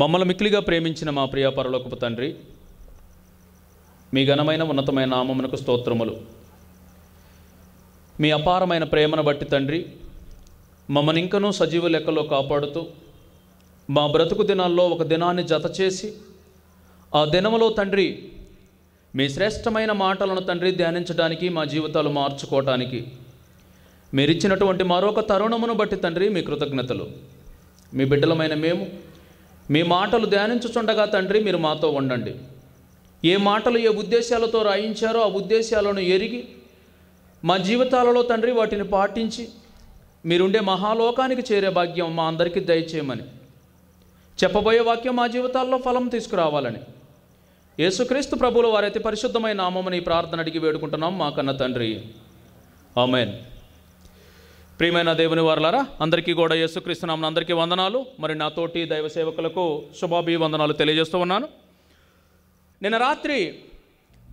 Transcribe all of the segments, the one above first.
మమ్మల్ని మిక్కిలిగా ప్రేమించిన మా ప్రియ పరలోకపు తండ్రి మీ ఘనమైన ఉన్నతమైన నామమునకు స్తోత్రములు మీ అపారమైన ప్రేమను బట్టి తండ్రి మమ్మల్ని ఇంకనూ సజీవ లెక్కలో కాపాడుతూ మా బ్రతుకు దినాల్లో ఒక దినాన్ని జత చేసి ఆ దినములో తండ్రి మీ శ్రేష్టమైన మాటలను తండ్రి ధ్యానించడానికి మా జీవితాలు మార్చుకోవటానికి మీరిచ్చినటువంటి మరొక తరుణమును బట్టి తండ్రి మీ కృతజ్ఞతలు మీ బిడ్డలమైన మేము మీ మాటలు ధ్యానించుచుండగా తండ్రి మీరు మాతో ఉండండి ఏ మాటలు ఏ ఉద్దేశాలతో రాయించారో ఆ ఉద్దేశాలను ఎరిగి మా జీవితాలలో తండ్రి వాటిని పాటించి మీరుండే మహాలోకానికి చేరే భాగ్యం మా అందరికీ దయచేయమని చెప్పబోయే వాక్యం మా జీవితాల్లో ఫలం తీసుకురావాలని యేసుక్రీస్తు ప్రభువుల వారైతే పరిశుద్ధమైన నామని ప్రార్థన అడిగి వేడుకుంటున్నాం మా కన్న తండ్రి ఆమెన్ ప్రియమైన దేవుని వారులారా అందరికీ కూడా యేసుక్రీస్తునామని అందరికీ వందనాలు మరి నా తోటి దైవ సేవకులకు శుభాభివందనాలు తెలియజేస్తూ ఉన్నాను నిన్న రాత్రి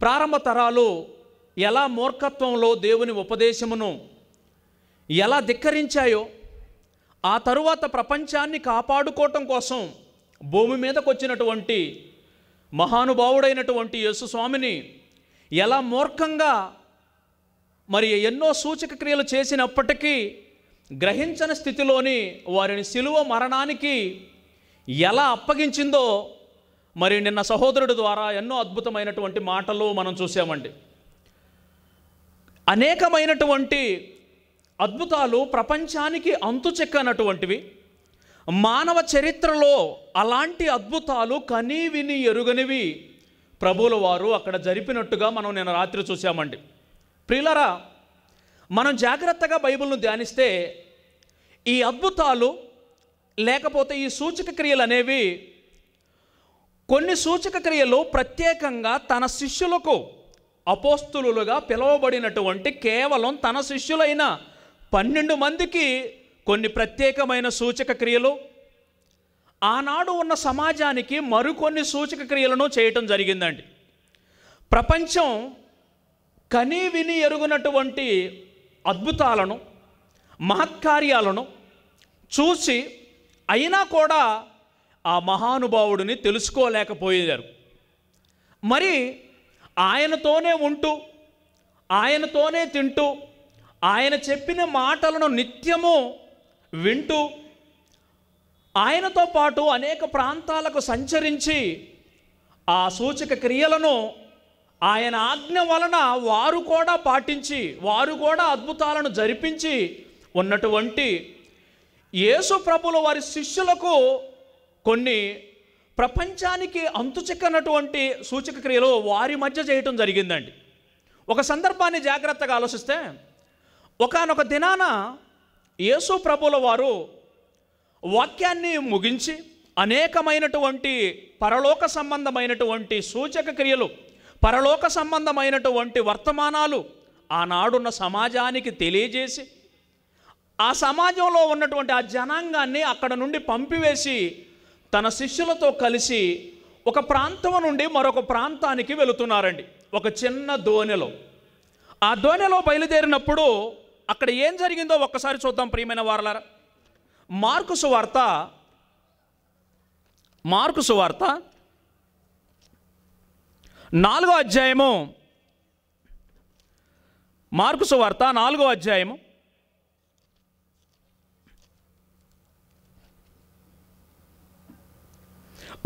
ప్రారంభ తరాలు ఎలా మూర్ఖత్వంలో దేవుని ఉపదేశమును ఎలా ధిక్కరించాయో ఆ తరువాత ప్రపంచాన్ని కాపాడుకోవటం కోసం భూమి మీదకు వచ్చినటువంటి మహానుభావుడైనటువంటి యేసుస్వామిని ఎలా మూర్ఖంగా మరి ఎన్నో సూచక క్రియలు చేసినప్పటికీ గ్రహించని స్థితిలోని వారిని సిలువ మరణానికి ఎలా అప్పగించిందో మరి నిన్న సహోదరుడి ద్వారా ఎన్నో అద్భుతమైనటువంటి మాటలు మనం చూసామండి అనేకమైనటువంటి అద్భుతాలు ప్రపంచానికి అంతు చెక్కనటువంటివి మానవ చరిత్రలో అలాంటి అద్భుతాలు కనీవిని ఎరుగనివి ప్రభువుల వారు అక్కడ జరిపినట్టుగా మనం నిన్న రాత్రి చూసామండి ప్రిలరా మనం జాగ్రత్తగా బైబిల్ను ధ్యానిస్తే ఈ అద్భుతాలు లేకపోతే ఈ సూచక క్రియలు అనేవి కొన్ని సూచక క్రియలు ప్రత్యేకంగా తన శిష్యులకు అపోస్తులుగా పిలువబడినటువంటి కేవలం తన శిష్యులైన పన్నెండు మందికి కొన్ని ప్రత్యేకమైన సూచక క్రియలు ఆనాడు ఉన్న సమాజానికి మరికొన్ని సూచక క్రియలను చేయటం జరిగిందండి ప్రపంచం కని విని ఎరుగునటువంటి అద్భుతాలను మహత్కార్యాలను చూసి అయినా కూడా ఆ మహానుభావుడిని తెలుసుకోలేకపోయారు మరి ఆయనతోనే ఉంటూ ఆయనతోనే తింటూ ఆయన చెప్పిన మాటలను నిత్యము వింటూ ఆయనతో పాటు అనేక ప్రాంతాలకు సంచరించి ఆ సూచక క్రియలను ఆయన ఆజ్ఞ వలన వారు కూడా పాటించి వారు కూడా అద్భుతాలను జరిపించి ఉన్నటువంటి యేసు ప్రభుల వారి శిష్యులకు కొన్ని ప్రపంచానికి అంతుచిక్కనటువంటి సూచక క్రియలు వారి మధ్య చేయటం జరిగిందండి ఒక సందర్భాన్ని జాగ్రత్తగా ఆలోచిస్తే ఒకనొక దినాన యేసు ప్రభుల వారు వాక్యాన్ని ముగించి అనేకమైనటువంటి పరలోక సంబంధమైనటువంటి సూచక క్రియలు పరలోక సంబంధమైనటువంటి వర్తమానాలు ఆనాడున్న సమాజానికి తెలియజేసి ఆ సమాజంలో ఉన్నటువంటి ఆ జనాంగాన్ని అక్కడ నుండి పంపివేసి తన శిష్యులతో కలిసి ఒక ప్రాంతం నుండి మరొక ప్రాంతానికి వెళుతున్నారండి ఒక చిన్న దోణిలో ఆ దోణిలో బయలుదేరినప్పుడు అక్కడ ఏం జరిగిందో ఒక్కసారి చూద్దాం ప్రియమైన వారలారా మార్కుసు వార్త మార్కుసు వార్త నాలుగో అధ్యాయము మార్కు సువార్త నాలుగో అధ్యాయము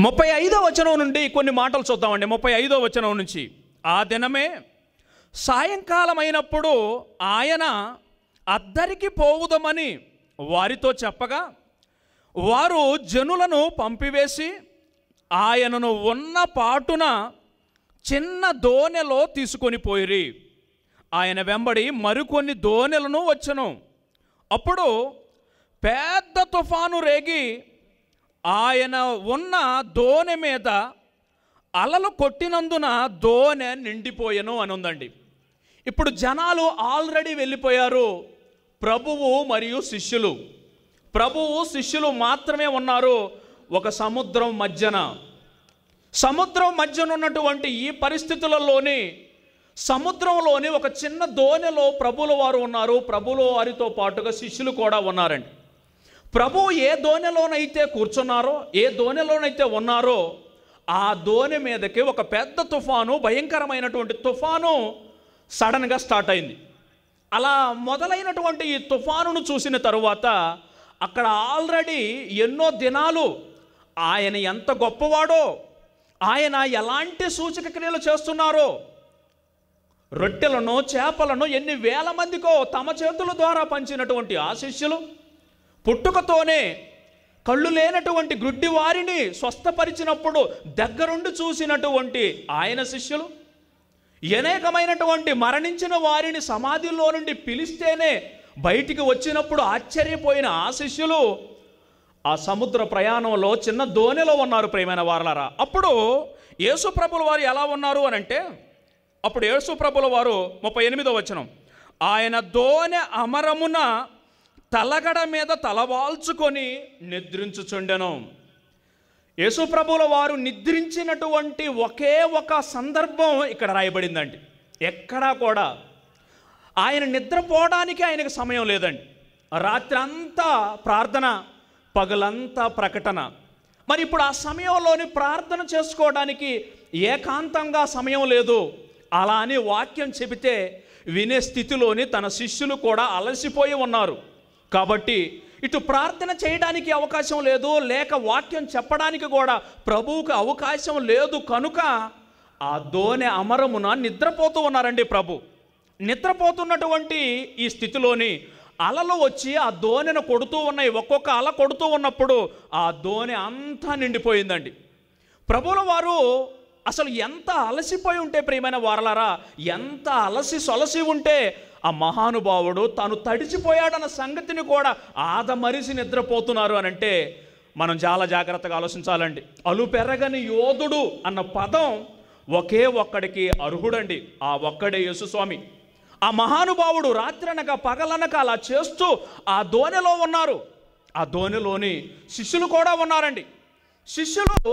ముప్పై ఐదో వచనం నుండి కొన్ని మాటలు చూద్దామండి ముప్పై ఐదో వచనం నుంచి ఆ దినమే సాయంకాలమైనప్పుడు ఆయన అద్దరికి పోవుదమని వారితో చెప్పగా వారు జనులను పంపివేసి ఆయనను ఉన్న పాటున చిన్న దోనెలో తీసుకొని పోయిరి ఆయన వెంబడి మరికొన్ని దోనెలను వచ్చను అప్పుడు పెద్ద తుఫాను రేగి ఆయన ఉన్న దోనె మీద అలలు కొట్టినందున దోణె నిండిపోయెను అని ఉందండి ఇప్పుడు జనాలు ఆల్రెడీ వెళ్ళిపోయారు ప్రభువు మరియు శిష్యులు ప్రభువు శిష్యులు మాత్రమే ఉన్నారు ఒక సముద్రం మధ్యన సముద్రం మధ్యన ఉన్నటువంటి ఈ పరిస్థితులలోనే సముద్రంలోని ఒక చిన్న దోణిలో ప్రభుల వారు ఉన్నారు ప్రభుల వారితో పాటుగా శిష్యులు కూడా ఉన్నారండి ప్రభు ఏ దోణిలోనైతే కూర్చున్నారో ఏ దోణిలోనైతే ఉన్నారో ఆ దోణి మీదకి ఒక పెద్ద తుఫాను భయంకరమైనటువంటి తుఫాను సడన్గా స్టార్ట్ అయింది అలా మొదలైనటువంటి ఈ తుఫానును చూసిన తరువాత అక్కడ ఆల్రెడీ ఎన్నో దినాలు ఆయన ఎంత గొప్పవాడో ఆయన ఎలాంటి సూచక క్రియలు చేస్తున్నారో రొట్టెలను చేపలను ఎన్ని వేల మందికో తమ చేతుల ద్వారా పంచినటువంటి ఆ శిష్యులు పుట్టుకతోనే కళ్ళు లేనటువంటి గ్రుడ్డి వారిని స్వస్థపరిచినప్పుడు దగ్గరుండి చూసినటువంటి ఆయన శిష్యులు అనేకమైనటువంటి మరణించిన వారిని సమాధిలో నుండి పిలిస్తేనే బయటికి వచ్చినప్పుడు ఆశ్చర్యపోయిన ఆ శిష్యులు ఆ సముద్ర ప్రయాణంలో చిన్న దోణిలో ఉన్నారు ప్రేమైన వారలారా అప్పుడు ప్రభుల వారు ఎలా ఉన్నారు అని అంటే అప్పుడు ప్రభుల వారు ముప్పై ఎనిమిదో వచనం ఆయన దోణి అమరమున తలగడ మీద తలవాల్చుకొని నిద్రించుచుండెను ప్రభుల వారు నిద్రించినటువంటి ఒకే ఒక సందర్భం ఇక్కడ రాయబడిందండి ఎక్కడా కూడా ఆయన నిద్రపోవడానికి ఆయనకు సమయం లేదండి రాత్రి అంతా ప్రార్థన పగలంతా ప్రకటన మరి ఇప్పుడు ఆ సమయంలోని ప్రార్థన చేసుకోవడానికి ఏకాంతంగా సమయం లేదు అలా అని వాక్యం చెబితే వినే స్థితిలోని తన శిష్యులు కూడా అలసిపోయి ఉన్నారు కాబట్టి ఇటు ప్రార్థన చేయడానికి అవకాశం లేదు లేక వాక్యం చెప్పడానికి కూడా ప్రభువుకి అవకాశం లేదు కనుక ఆ దోణి అమరమున నిద్రపోతూ ఉన్నారండి ప్రభు నిద్రపోతున్నటువంటి ఈ స్థితిలోని అలలు వచ్చి ఆ దోణిని కొడుతూ ఉన్నాయి ఒక్కొక్క అల కొడుతూ ఉన్నప్పుడు ఆ దోణి అంతా నిండిపోయిందండి ప్రభుల వారు అసలు ఎంత అలసిపోయి ఉంటే ప్రియమైన వారలారా ఎంత అలసి సొలసి ఉంటే ఆ మహానుభావుడు తను తడిచిపోయాడన్న సంగతిని కూడా ఆదమరిసి నిద్రపోతున్నారు అని అంటే మనం చాలా జాగ్రత్తగా ఆలోచించాలండి అలు పెరగని యోధుడు అన్న పదం ఒకే ఒక్కడికి అర్హుడండి ఆ ఒక్కడే యేసుస్వామి ఆ మహానుభావుడు రాత్రనక పగలనక అలా చేస్తూ ఆ దోణిలో ఉన్నారు ఆ దోణిలోని శిష్యులు కూడా ఉన్నారండి శిష్యులు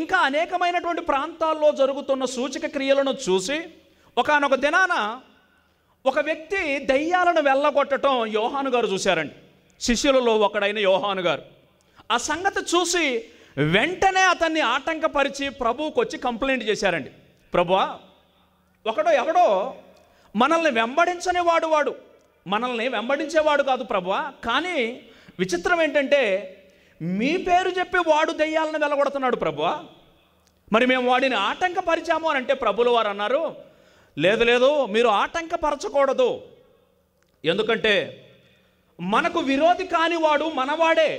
ఇంకా అనేకమైనటువంటి ప్రాంతాల్లో జరుగుతున్న సూచక క్రియలను చూసి ఒకనొక దినాన ఒక వ్యక్తి దయ్యాలను వెళ్ళగొట్టడం యోహాను గారు చూశారండి శిష్యులలో ఒకడైన యోహాను గారు ఆ సంగతి చూసి వెంటనే అతన్ని ఆటంకపరిచి ప్రభువుకు వచ్చి కంప్లైంట్ చేశారండి ప్రభువా ఒకడో ఎవడో మనల్ని వెంబడించని వాడు మనల్ని వెంబడించేవాడు కాదు ప్రభువా కానీ విచిత్రం ఏంటంటే మీ పేరు చెప్పి వాడు దెయ్యాలను వెలగొడుతున్నాడు ప్రభువా మరి మేము వాడిని ఆటంకపరిచాము అని అంటే ప్రభులు వారు అన్నారు లేదు లేదు మీరు ఆటంకపరచకూడదు ఎందుకంటే మనకు విరోధి కాని వాడు మనవాడే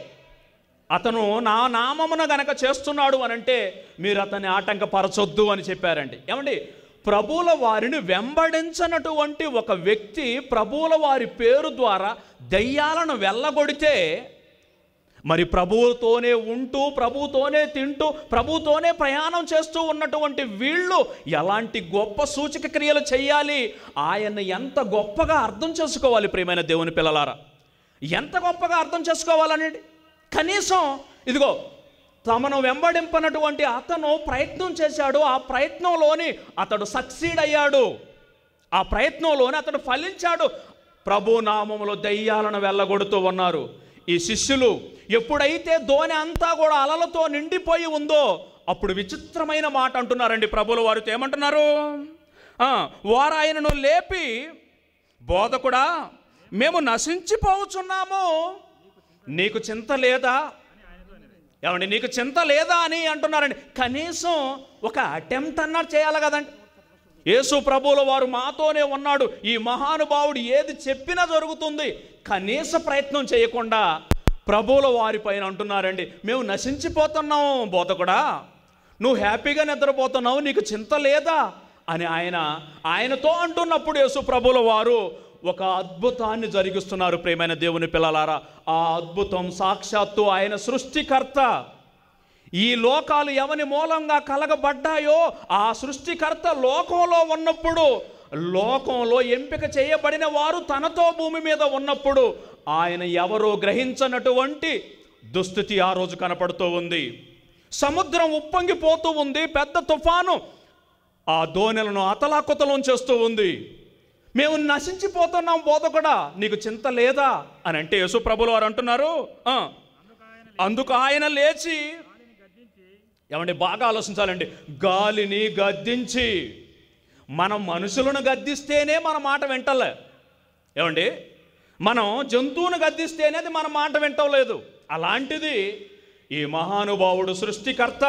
అతను నా నామమున గనక చేస్తున్నాడు అనంటే మీరు అతన్ని ఆటంకపరచొద్దు అని చెప్పారండి ఏమండి ప్రభువుల వారిని వెంబడించనటువంటి ఒక వ్యక్తి ప్రభువుల వారి పేరు ద్వారా దయ్యాలను వెళ్ళగొడితే మరి ప్రభువుతోనే ఉంటూ ప్రభువుతోనే తింటూ ప్రభువుతోనే ప్రయాణం చేస్తూ ఉన్నటువంటి వీళ్ళు ఎలాంటి గొప్ప సూచక క్రియలు చేయాలి ఆయన్ని ఎంత గొప్పగా అర్థం చేసుకోవాలి ప్రియమైన దేవుని పిల్లలారా ఎంత గొప్పగా అర్థం చేసుకోవాలనేది కనీసం ఇదిగో తమను వెంబడింపనటువంటి అతను ప్రయత్నం చేశాడు ఆ ప్రయత్నంలోని అతడు సక్సీడ్ అయ్యాడు ఆ ప్రయత్నంలోని అతడు ఫలించాడు ప్రభు నామములో దయ్యాలను వెళ్ళగొడుతూ ఉన్నారు ఈ శిష్యులు ఎప్పుడైతే ధోని అంతా కూడా అలలతో నిండిపోయి ఉందో అప్పుడు విచిత్రమైన మాట అంటున్నారండి ప్రభులు వారితో ఏమంటున్నారు వారు ఆయనను లేపి బోధకుడా మేము నశించిపోవచ్చున్నాము నీకు చింత లేదా ఏమండి నీకు చింత లేదా అని అంటున్నారండి కనీసం ఒక అటెంప్ట్ అన్నారు చేయాలి కదండి యేసు ప్రభువుల వారు మాతోనే ఉన్నాడు ఈ మహానుభావుడు ఏది చెప్పినా జరుగుతుంది కనీస ప్రయత్నం చేయకుండా ప్రభువుల వారిపైన అంటున్నారండి మేము నశించిపోతున్నాము బోతకుడా నువ్వు హ్యాపీగా నిద్రపోతున్నావు నీకు చింత లేదా అని ఆయన ఆయనతో అంటున్నప్పుడు యేసు ప్రభుల వారు ఒక అద్భుతాన్ని జరిగిస్తున్నారు ప్రేమైన దేవుని పిల్లలారా ఆ అద్భుతం సాక్షాత్తు ఆయన సృష్టికర్త ఈ లోకాలు ఎవని మూలంగా కలగబడ్డాయో ఆ సృష్టికర్త లోకంలో ఉన్నప్పుడు లోకంలో ఎంపిక చేయబడిన వారు తనతో భూమి మీద ఉన్నప్పుడు ఆయన ఎవరో గ్రహించనటువంటి దుస్థితి ఆ రోజు కనపడుతూ ఉంది సముద్రం ఉప్పొంగిపోతూ ఉంది పెద్ద తుఫాను ఆ దోణెలను అతలాకుతలం చేస్తూ ఉంది మేము నశించిపోతున్నాం బోధ కూడా నీకు చింత లేదా అని అంటే యశు ప్రభులు వారు అంటున్నారు అందుకు ఆయన లేచి ఏమండి బాగా ఆలోచించాలండి గాలిని గద్దించి మనం మనుషులను గద్దిస్తేనే మన మాట వింటలే ఏమండి మనం జంతువును గద్దిస్తేనే అది మన మాట వింటలేదు అలాంటిది ఈ మహానుభావుడు సృష్టికర్త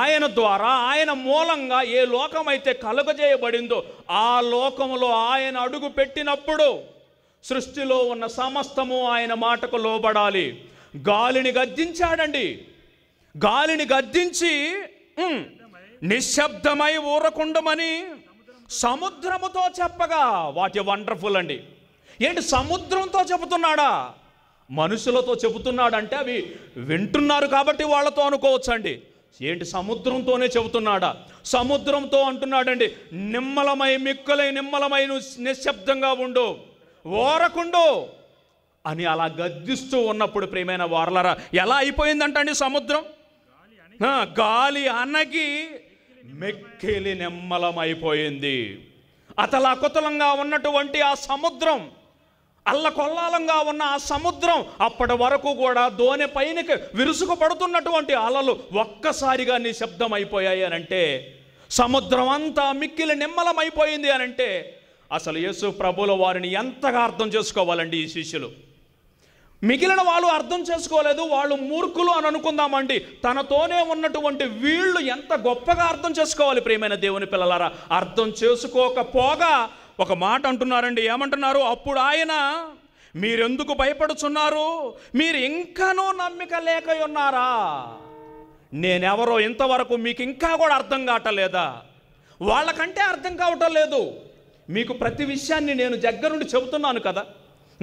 ఆయన ద్వారా ఆయన మూలంగా ఏ లోకమైతే కలుగజేయబడిందో ఆ లోకములో ఆయన అడుగు పెట్టినప్పుడు సృష్టిలో ఉన్న సమస్తము ఆయన మాటకు లోబడాలి గాలిని గద్దించాడండి గాలిని గద్దించి నిశ్శబ్దమై ఊరకుండమని సముద్రముతో చెప్పగా వాటి వండర్ఫుల్ అండి ఏంటి సముద్రంతో చెబుతున్నాడా మనుషులతో చెబుతున్నాడంటే అవి వింటున్నారు కాబట్టి వాళ్ళతో అనుకోవచ్చండి ఏంటి సముద్రంతోనే చెబుతున్నాడా సముద్రంతో అంటున్నాడండి నిమ్మలమై మిక్కులై నిమ్మలమై నిశ్శబ్దంగా ఉండు ఓరకుండు అని అలా గద్దిస్తూ ఉన్నప్పుడు ప్రేమైన వారలరా ఎలా అయిపోయిందంటండి సముద్రం గాలి అనగి మెక్కిలి నిమ్మలమైపోయింది కుతలంగా ఉన్నటువంటి ఆ సముద్రం అల్లకొల్లాలంగా ఉన్న ఆ సముద్రం అప్పటి వరకు కూడా దోణి పైనకి విరుసుకు పడుతున్నటువంటి అలలు ఒక్కసారిగా అని అనంటే సముద్రం అంతా మిక్కిలి నిమ్మలమైపోయింది అనంటే అసలు యేసు ప్రభుల వారిని ఎంతగా అర్థం చేసుకోవాలండి ఈ శిష్యులు మిగిలిన వాళ్ళు అర్థం చేసుకోలేదు వాళ్ళు మూర్ఖులు అని అనుకుందామండి తనతోనే ఉన్నటువంటి వీళ్ళు ఎంత గొప్పగా అర్థం చేసుకోవాలి ప్రియమైన దేవుని పిల్లలారా అర్థం చేసుకోకపోగా ఒక మాట అంటున్నారండి ఏమంటున్నారు అప్పుడు ఆయన మీరెందుకు భయపడుచున్నారు మీరు ఇంకానూ నమ్మిక లేక ఉన్నారా నేనెవరో ఇంతవరకు మీకు ఇంకా కూడా అర్థం కావటలేదా వాళ్ళకంటే అర్థం కావటం లేదు మీకు ప్రతి విషయాన్ని నేను దగ్గరుండి చెబుతున్నాను కదా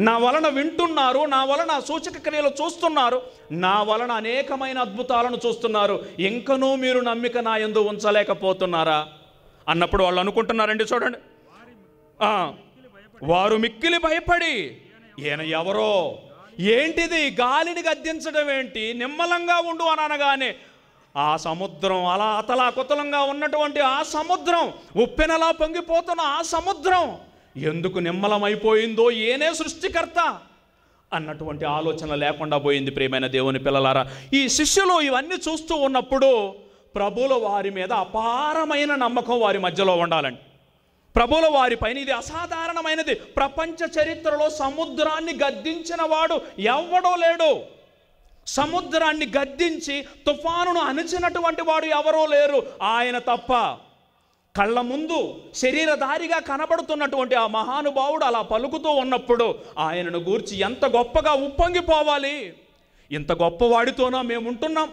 నా వలన వింటున్నారు నా వలన సూచక క్రియలు చూస్తున్నారు నా వలన అనేకమైన అద్భుతాలను చూస్తున్నారు ఇంకనూ మీరు నమ్మిక నా ఎందు ఉంచలేకపోతున్నారా అన్నప్పుడు వాళ్ళు అనుకుంటున్నారండి చూడండి వారు మిక్కిలి భయపడి ఈయన ఎవరో ఏంటిది గాలిని గద్దించడం ఏంటి నిమ్మలంగా ఉండు అని అనగానే ఆ సముద్రం అలా అతలా కుతలంగా ఉన్నటువంటి ఆ సముద్రం ఉప్పెనలా పొంగిపోతున్న ఆ సముద్రం ఎందుకు నిమ్మలమైపోయిందో ఏనే సృష్టికర్త అన్నటువంటి ఆలోచన లేకుండా పోయింది ప్రియమైన దేవుని పిల్లలారా ఈ శిష్యులు ఇవన్నీ చూస్తూ ఉన్నప్పుడు ప్రభుల వారి మీద అపారమైన నమ్మకం వారి మధ్యలో ఉండాలండి ప్రభుల వారి పైన ఇది అసాధారణమైనది ప్రపంచ చరిత్రలో సముద్రాన్ని గద్దించిన వాడు ఎవడో లేడు సముద్రాన్ని గద్దించి తుఫానును అణిచినటువంటి వాడు ఎవరో లేరు ఆయన తప్ప కళ్ళ ముందు శరీరధారిగా కనబడుతున్నటువంటి ఆ మహానుభావుడు అలా పలుకుతూ ఉన్నప్పుడు ఆయనను గూర్చి ఎంత గొప్పగా ఉప్పొంగిపోవాలి ఇంత గొప్పవాడితోనా మేము ఉంటున్నాం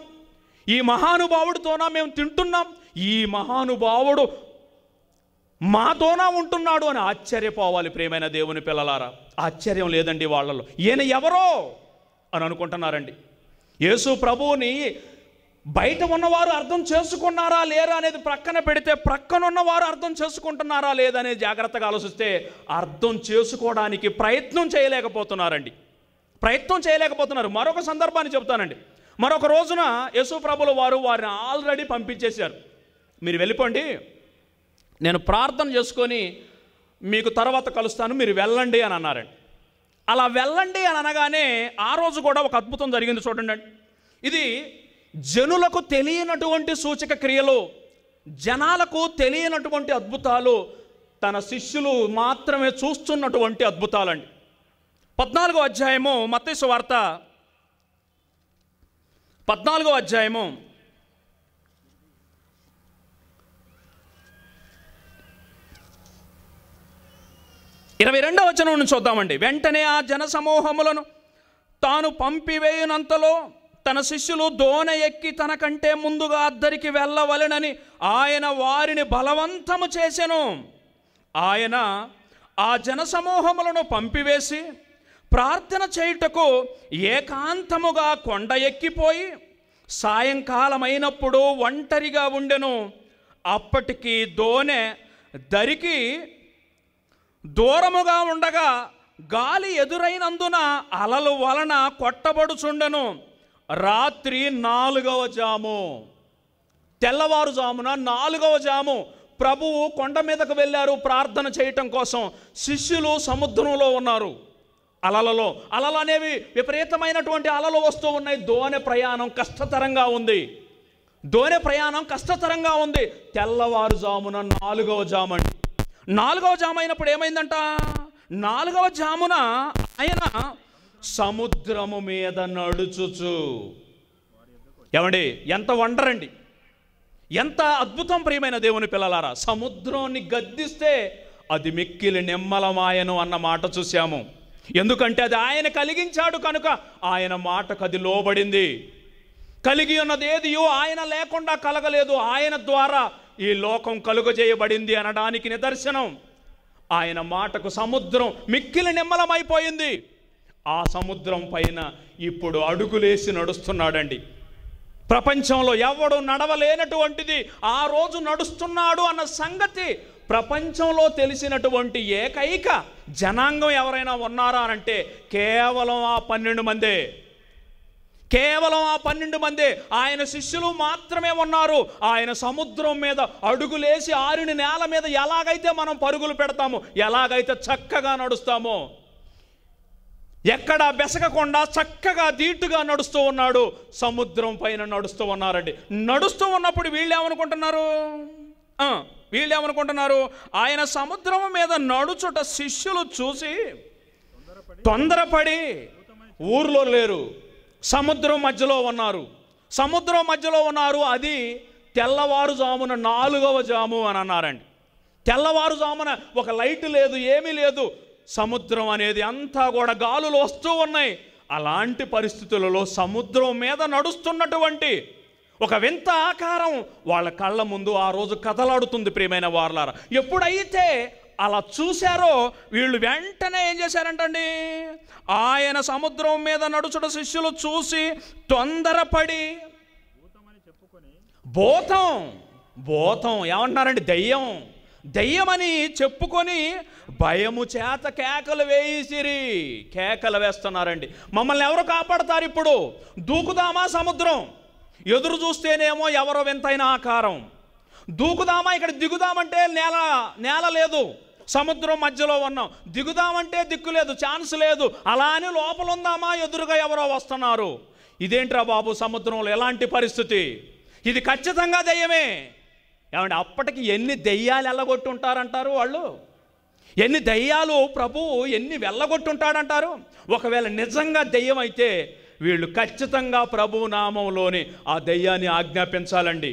ఈ మహానుభావుడితోనా మేము తింటున్నాం ఈ మహానుభావుడు మాతోనా ఉంటున్నాడు అని ఆశ్చర్యపోవాలి ప్రేమైన దేవుని పిల్లలారా ఆశ్చర్యం లేదండి వాళ్ళలో ఈయన ఎవరో అని అనుకుంటున్నారండి యేసు ప్రభువుని బయట ఉన్నవారు అర్థం చేసుకున్నారా లేరా అనేది ప్రక్కన పెడితే ప్రక్కనున్నవారు అర్థం చేసుకుంటున్నారా లేదనేది జాగ్రత్తగా ఆలోచిస్తే అర్థం చేసుకోవడానికి ప్రయత్నం చేయలేకపోతున్నారండి ప్రయత్నం చేయలేకపోతున్నారు మరొక సందర్భాన్ని చెప్తానండి మరొక రోజున యేసు ప్రభుల వారు వారిని ఆల్రెడీ పంపించేశారు మీరు వెళ్ళిపోండి నేను ప్రార్థన చేసుకొని మీకు తర్వాత కలుస్తాను మీరు వెళ్ళండి అని అన్నారండి అలా వెళ్ళండి అని అనగానే ఆ రోజు కూడా ఒక అద్భుతం జరిగింది చూడండి ఇది జనులకు తెలియనటువంటి సూచక క్రియలు జనాలకు తెలియనటువంటి అద్భుతాలు తన శిష్యులు మాత్రమే చూస్తున్నటువంటి అద్భుతాలండి పద్నాలుగో అధ్యాయము మత్స్య వార్త పద్నాలుగో అధ్యాయము ఇరవై రెండవ వచనం చూద్దామండి వెంటనే ఆ జనసమూహములను తాను పంపివేయునంతలో తన శిష్యులు దోన ఎక్కి తనకంటే ముందుగా అద్దరికి వెళ్ళవలెనని ఆయన వారిని బలవంతము చేసెను ఆయన ఆ జనసమూహములను పంపివేసి ప్రార్థన చేయుటకు ఏకాంతముగా కొండ ఎక్కిపోయి సాయంకాలమైనప్పుడు ఒంటరిగా ఉండెను అప్పటికి దోనె దరికి దూరముగా ఉండగా గాలి ఎదురైనందున అలలు వలన కొట్టబడుచుండెను రాత్రి నాలుగవ జాము తెల్లవారుజామున నాలుగవ జాము ప్రభువు కొండ మీదకు వెళ్ళారు ప్రార్థన చేయటం కోసం శిష్యులు సముద్రంలో ఉన్నారు అలలలో అలలు అనేవి విపరీతమైనటువంటి అలలు వస్తూ ఉన్నాయి దోనె ప్రయాణం కష్టతరంగా ఉంది దోనె ప్రయాణం కష్టతరంగా ఉంది తెల్లవారుజామున నాలుగవ జామండి నాలుగవ జామ అయినప్పుడు ఏమైందంట నాలుగవ జామున ఆయన సముద్రము మీద నడుచుచు ఏమండి ఎంత వండరండి ఎంత అద్భుతం ప్రియమైన దేవుని పిల్లలారా సముద్రాన్ని గద్దిస్తే అది మిక్కిలి నిమ్మలమాయను అన్న మాట చూశాము ఎందుకంటే అది ఆయన కలిగించాడు కనుక ఆయన మాటకు అది లోబడింది కలిగి ఉన్నది ఏదియో ఆయన లేకుండా కలగలేదు ఆయన ద్వారా ఈ లోకం కలుగజేయబడింది అనడానికి నిదర్శనం ఆయన మాటకు సముద్రం మిక్కిలి నిమ్మలమైపోయింది ఆ సముద్రం పైన ఇప్పుడు అడుగులేసి నడుస్తున్నాడండి ప్రపంచంలో ఎవడు నడవలేనటువంటిది ఆ రోజు నడుస్తున్నాడు అన్న సంగతి ప్రపంచంలో తెలిసినటువంటి ఏకైక జనాంగం ఎవరైనా ఉన్నారా అంటే కేవలం ఆ పన్నెండు మందే కేవలం ఆ పన్నెండు మంది ఆయన శిష్యులు మాత్రమే ఉన్నారు ఆయన సముద్రం మీద అడుగులేసి ఆరుని నేల మీద ఎలాగైతే మనం పరుగులు పెడతామో ఎలాగైతే చక్కగా నడుస్తామో ఎక్కడ బెసకకుండా చక్కగా దీటుగా నడుస్తూ ఉన్నాడు సముద్రం పైన నడుస్తూ ఉన్నారండి నడుస్తూ ఉన్నప్పుడు వీళ్ళేమనుకుంటున్నారు వీళ్ళేమనుకుంటున్నారు ఆయన సముద్రం మీద నడుచుట శిష్యులు చూసి తొందరపడి ఊర్లో లేరు సముద్రం మధ్యలో ఉన్నారు సముద్రం మధ్యలో ఉన్నారు అది తెల్లవారుజామున నాలుగవ జాము అని అన్నారండి తెల్లవారుజామున ఒక లైట్ లేదు ఏమీ లేదు సముద్రం అనేది అంతా కూడా గాలులు వస్తూ ఉన్నాయి అలాంటి పరిస్థితులలో సముద్రం మీద నడుస్తున్నటువంటి ఒక వింత ఆకారం వాళ్ళ కళ్ళ ముందు ఆ రోజు కథలాడుతుంది ప్రియమైన వార్లారా ఎప్పుడైతే అలా చూశారో వీళ్ళు వెంటనే ఏం చేశారంటండి ఆయన సముద్రం మీద నడుచుట శిష్యులు చూసి తొందరపడి భూతం భూతం ఏమంటున్నారండి దయ్యం దయ్యమని చెప్పుకొని భయము చేత కేకలు వేయిసిరి కేకలు వేస్తున్నారండి మమ్మల్ని ఎవరు కాపాడతారు ఇప్పుడు దూకుదామా సముద్రం ఎదురు చూస్తేనేమో ఎవరో వింతైన ఆకారం దూకుదామా ఇక్కడ దిగుదామంటే నేల నేల లేదు సముద్రం మధ్యలో ఉన్నాం దిగుదామంటే దిక్కు లేదు ఛాన్స్ లేదు అలా అని లోపల ఉందామా ఎదురుగా ఎవరో వస్తున్నారు ఇదేంట్రా బాబు సముద్రంలో ఎలాంటి పరిస్థితి ఇది ఖచ్చితంగా దెయ్యమే ఏమంటే అప్పటికి ఎన్ని దెయ్యాలు ఎల్లగొట్టుంటారంటారు వాళ్ళు ఎన్ని దయ్యాలు ప్రభువు ఎన్ని వెళ్ళగొట్టుంటాడంటారు ఒకవేళ నిజంగా దెయ్యం అయితే వీళ్ళు ఖచ్చితంగా ప్రభు నామంలోని ఆ దయ్యాన్ని ఆజ్ఞాపించాలండి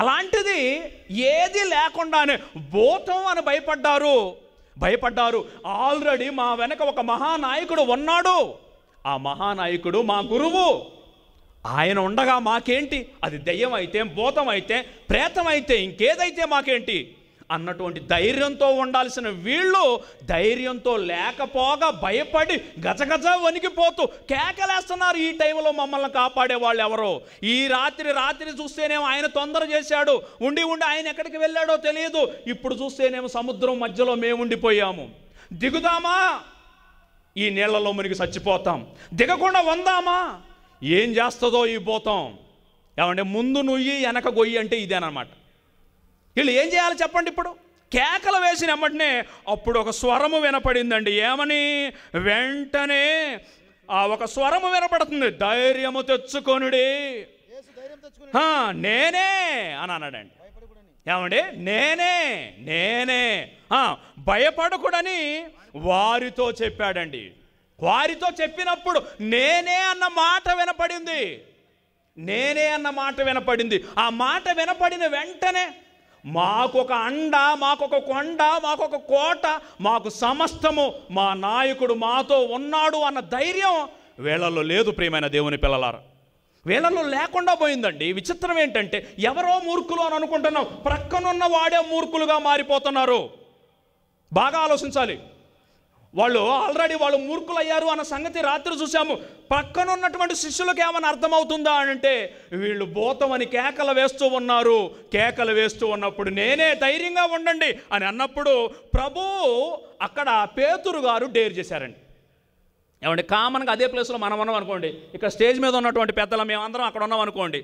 అలాంటిది ఏది లేకుండానే భూతం అని భయపడ్డారు భయపడ్డారు ఆల్రెడీ మా వెనక ఒక మహానాయకుడు ఉన్నాడు ఆ మహానాయకుడు మా గురువు ఆయన ఉండగా మాకేంటి అది దెయ్యం అయితే భూతం అయితే ప్రేతం అయితే ఇంకేదైతే మాకేంటి అన్నటువంటి ధైర్యంతో ఉండాల్సిన వీళ్ళు ధైర్యంతో లేకపోగా భయపడి గజగజ వణికిపోతూ కేకలేస్తున్నారు ఈ టైంలో మమ్మల్ని కాపాడే వాళ్ళు ఎవరో ఈ రాత్రి రాత్రి చూస్తేనేమో ఆయన తొందర చేశాడు ఉండి ఉండి ఆయన ఎక్కడికి వెళ్ళాడో తెలియదు ఇప్పుడు చూస్తేనేమో సముద్రం మధ్యలో మేము ఉండిపోయాము దిగుదామా ఈ నీళ్లలో మునిగి చచ్చిపోతాం దిగకుండా వందామా ఏం చేస్తుందో ఈ పోతాం ఏమంటే ముందు నుయ్యి వెనక గొయ్యి అంటే ఇదేనమాట వీళ్ళు ఏం చేయాలి చెప్పండి ఇప్పుడు కేకలు వేసిన వెంటనే అప్పుడు ఒక స్వరము వినపడిందండి ఏమని వెంటనే ఆ ఒక స్వరము వినపడుతుంది ధైర్యము తెచ్చుకొనుడి నేనే అని అన్నాడండి ఏమండి నేనే నేనే భయపడకూడని వారితో చెప్పాడండి వారితో చెప్పినప్పుడు నేనే అన్న మాట వినపడింది నేనే అన్న మాట వినపడింది ఆ మాట వినపడిన వెంటనే మాకొక అండ మాకొక కొండ మాకొక కోట మాకు సమస్తము మా నాయకుడు మాతో ఉన్నాడు అన్న ధైర్యం వేళల్లో లేదు ప్రియమైన దేవుని పిల్లలారా వేళల్లో లేకుండా పోయిందండి విచిత్రం ఏంటంటే ఎవరో మూర్ఖులు అని అనుకుంటున్నాం ప్రక్కనున్న వాడే మూర్ఖులుగా మారిపోతున్నారు బాగా ఆలోచించాలి వాళ్ళు ఆల్రెడీ వాళ్ళు మూర్ఖులయ్యారు అన్న సంగతి రాత్రి చూసాము పక్కన ఉన్నటువంటి శిష్యులకు ఏమైనా అర్థమవుతుందా అంటే వీళ్ళు భూతమని కేకలు వేస్తూ ఉన్నారు కేకలు వేస్తూ ఉన్నప్పుడు నేనే ధైర్యంగా ఉండండి అని అన్నప్పుడు ప్రభు అక్కడ పేతురు గారు డేర్ చేశారండి ఏమంటే కామన్గా అదే ప్లేస్లో మనం ఉన్నాం అనుకోండి ఇక్కడ స్టేజ్ మీద ఉన్నటువంటి పెద్దలు మేమందరం అక్కడ ఉన్నాం అనుకోండి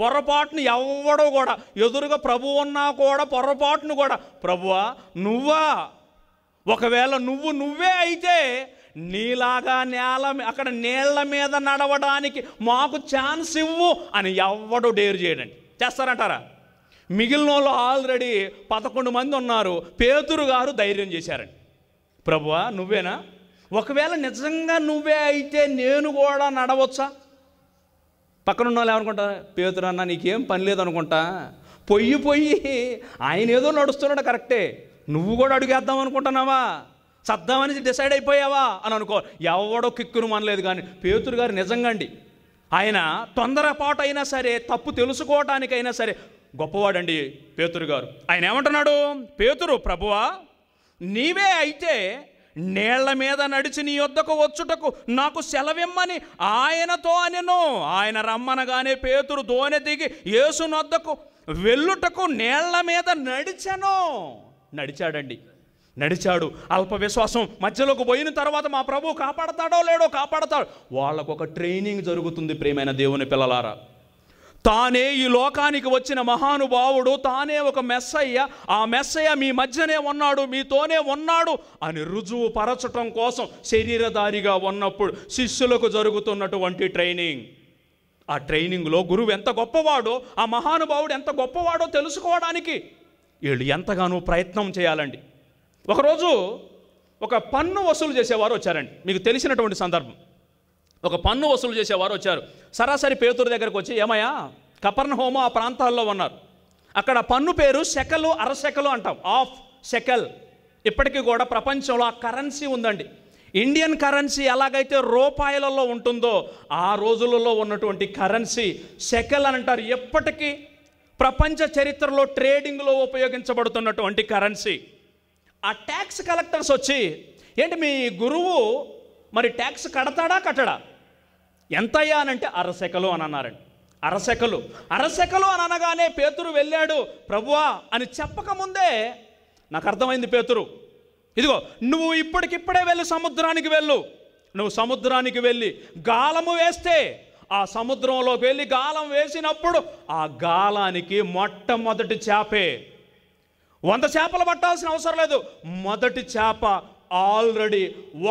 పొరపాటును ఎవడో కూడా ఎదురుగా ప్రభు ఉన్నా కూడా పొరపాటును కూడా ప్రభువా నువ్వా ఒకవేళ నువ్వు నువ్వే అయితే నీలాగా నేల అక్కడ నీళ్ల మీద నడవడానికి మాకు ఛాన్స్ ఇవ్వు అని ఎవ్వడు డేర్ చేయడండి చేస్తారంటారా మిగిలిన వాళ్ళు ఆల్రెడీ పదకొండు మంది ఉన్నారు పేతురు గారు ధైర్యం చేశారండి ప్రభువా నువ్వేనా ఒకవేళ నిజంగా నువ్వే అయితే నేను కూడా నడవచ్చా పక్కన ఉన్న వాళ్ళు పేతురు అన్న నీకేం పని లేదనుకుంటా పొయ్యి పొయ్యి ఆయన ఏదో నడుస్తున్నాడు కరెక్టే నువ్వు కూడా అడుగేద్దాం అనుకుంటున్నావా చద్దామని డిసైడ్ అయిపోయావా అని అనుకో ఎవడో కిక్కును మనలేదు కానీ పేతురు గారు నిజంగా అండి ఆయన తొందరపాటు అయినా సరే తప్పు తెలుసుకోవటానికైనా సరే గొప్పవాడండి పేతురు గారు ఆయన ఏమంటున్నాడు పేతురు ప్రభువా నీవే అయితే నీళ్ల మీద నడిచి నీ యొద్దకు వచ్చుటకు నాకు సెలవిమ్మని ఆయనతో అనెను ఆయన రమ్మనగానే పేతురు దోనె దిగి నొద్దకు వెళ్ళుటకు నీళ్ల మీద నడిచను నడిచాడండి నడిచాడు అల్ప విశ్వాసం మధ్యలోకి పోయిన తర్వాత మా ప్రభు కాపాడతాడో లేడో కాపాడతాడు వాళ్ళకు ఒక ట్రైనింగ్ జరుగుతుంది ప్రేమైన దేవుని పిల్లలారా తానే ఈ లోకానికి వచ్చిన మహానుభావుడు తానే ఒక మెస్సయ్య ఆ మెస్సయ్య మీ మధ్యనే ఉన్నాడు మీతోనే ఉన్నాడు అని రుజువు పరచటం కోసం శరీరధారిగా ఉన్నప్పుడు శిష్యులకు జరుగుతున్నటువంటి ట్రైనింగ్ ఆ ట్రైనింగ్లో గురువు ఎంత గొప్పవాడో ఆ మహానుభావుడు ఎంత గొప్పవాడో తెలుసుకోవడానికి వీళ్ళు ఎంతగానో ప్రయత్నం చేయాలండి ఒకరోజు ఒక పన్ను వసూలు చేసేవారు వచ్చారండి మీకు తెలిసినటువంటి సందర్భం ఒక పన్ను వసూలు చేసేవారు వచ్చారు సరాసరి పేతురు దగ్గరకు వచ్చి ఏమయ్యా కపర్ణ హోమం ఆ ప్రాంతాల్లో ఉన్నారు అక్కడ పన్ను పేరు శకలు అరశకలు అంటాం ఆఫ్ శకల్ ఇప్పటికీ కూడా ప్రపంచంలో ఆ కరెన్సీ ఉందండి ఇండియన్ కరెన్సీ ఎలాగైతే రూపాయలలో ఉంటుందో ఆ రోజులలో ఉన్నటువంటి కరెన్సీ శకల్ అని అంటారు ఎప్పటికీ ప్రపంచ చరిత్రలో ట్రేడింగ్లో ఉపయోగించబడుతున్నటువంటి కరెన్సీ ఆ ట్యాక్స్ కలెక్టర్స్ వచ్చి ఏంటి మీ గురువు మరి ట్యాక్స్ కడతాడా కట్టడా ఎంత అయ్యానంటే అరసెకలు అని అన్నారండి అరసెకలు అరసెకలు అని అనగానే పేతురు వెళ్ళాడు ప్రభువా అని చెప్పకముందే నాకు అర్థమైంది పేతురు ఇదిగో నువ్వు ఇప్పటికిప్పుడే వెళ్ళి సముద్రానికి వెళ్ళు నువ్వు సముద్రానికి వెళ్ళి గాలము వేస్తే ఆ సముద్రంలోకి వెళ్ళి గాలం వేసినప్పుడు ఆ గాలానికి మొట్టమొదటి చేపే వంద చేపలు పట్టాల్సిన అవసరం లేదు మొదటి చేప ఆల్రెడీ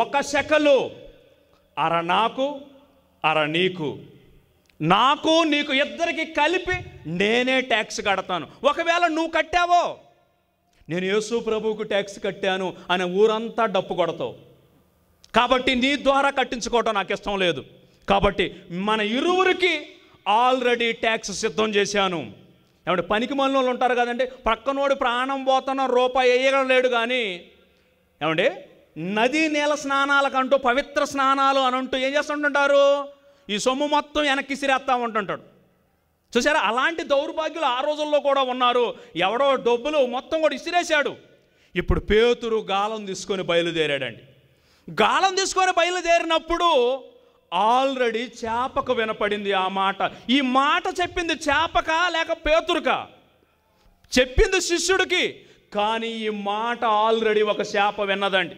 ఒక శకలు అర నాకు అర నీకు నాకు నీకు ఇద్దరికి కలిపి నేనే ట్యాక్స్ కడతాను ఒకవేళ నువ్వు కట్టావో నేను యేసు ప్రభువుకు ట్యాక్స్ కట్టాను అనే ఊరంతా డప్పు కొడతావు కాబట్టి నీ ద్వారా కట్టించుకోవటం నాకు ఇష్టం లేదు కాబట్టి మన ఇరువురికి ఆల్రెడీ ట్యాక్స్ సిద్ధం చేశాను ఏమంటే పనికి మనలో ఉంటారు కదండి పక్కనోడు ప్రాణం పోతున్న రూపాయి వేయగలలేడు కానీ ఏమండి నదీ నేల స్నానాలకంటూ పవిత్ర స్నానాలు అని అంటూ ఏం చేస్తుంటుంటారు ఈ సొమ్ము మొత్తం వెనక్కి సిరేస్తా ఉంటుంటాడు చూసారా అలాంటి దౌర్భాగ్యులు ఆ రోజుల్లో కూడా ఉన్నారు ఎవడో డబ్బులు మొత్తం కూడా ఇసిరేశాడు ఇప్పుడు పేతురు గాలం తీసుకొని బయలుదేరాడండి గాలం తీసుకొని బయలుదేరినప్పుడు ఆల్రెడీ చేపకు వినపడింది ఆ మాట ఈ మాట చెప్పింది చేపక లేక పేతురుక చెప్పింది శిష్యుడికి కానీ ఈ మాట ఆల్రెడీ ఒక చేప విన్నదండి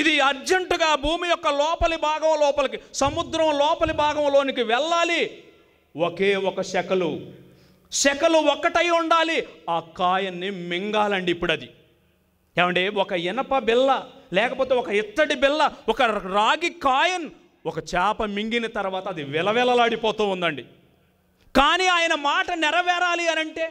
ఇది అర్జెంటుగా భూమి యొక్క లోపలి భాగం లోపలికి సముద్రం లోపలి భాగంలోనికి వెళ్ళాలి ఒకే ఒక శకలు శకలు ఒక్కటై ఉండాలి ఆ కాయన్ని మింగాలండి ఇప్పుడు అది ఏమంటే ఒక ఇనప బిల్ల లేకపోతే ఒక ఇత్తడి బిల్ల ఒక రాగి కాయన్ ఒక చేప మింగిన తర్వాత అది విలవిలలాడిపోతూ ఉందండి కానీ ఆయన మాట నెరవేరాలి అని అంటే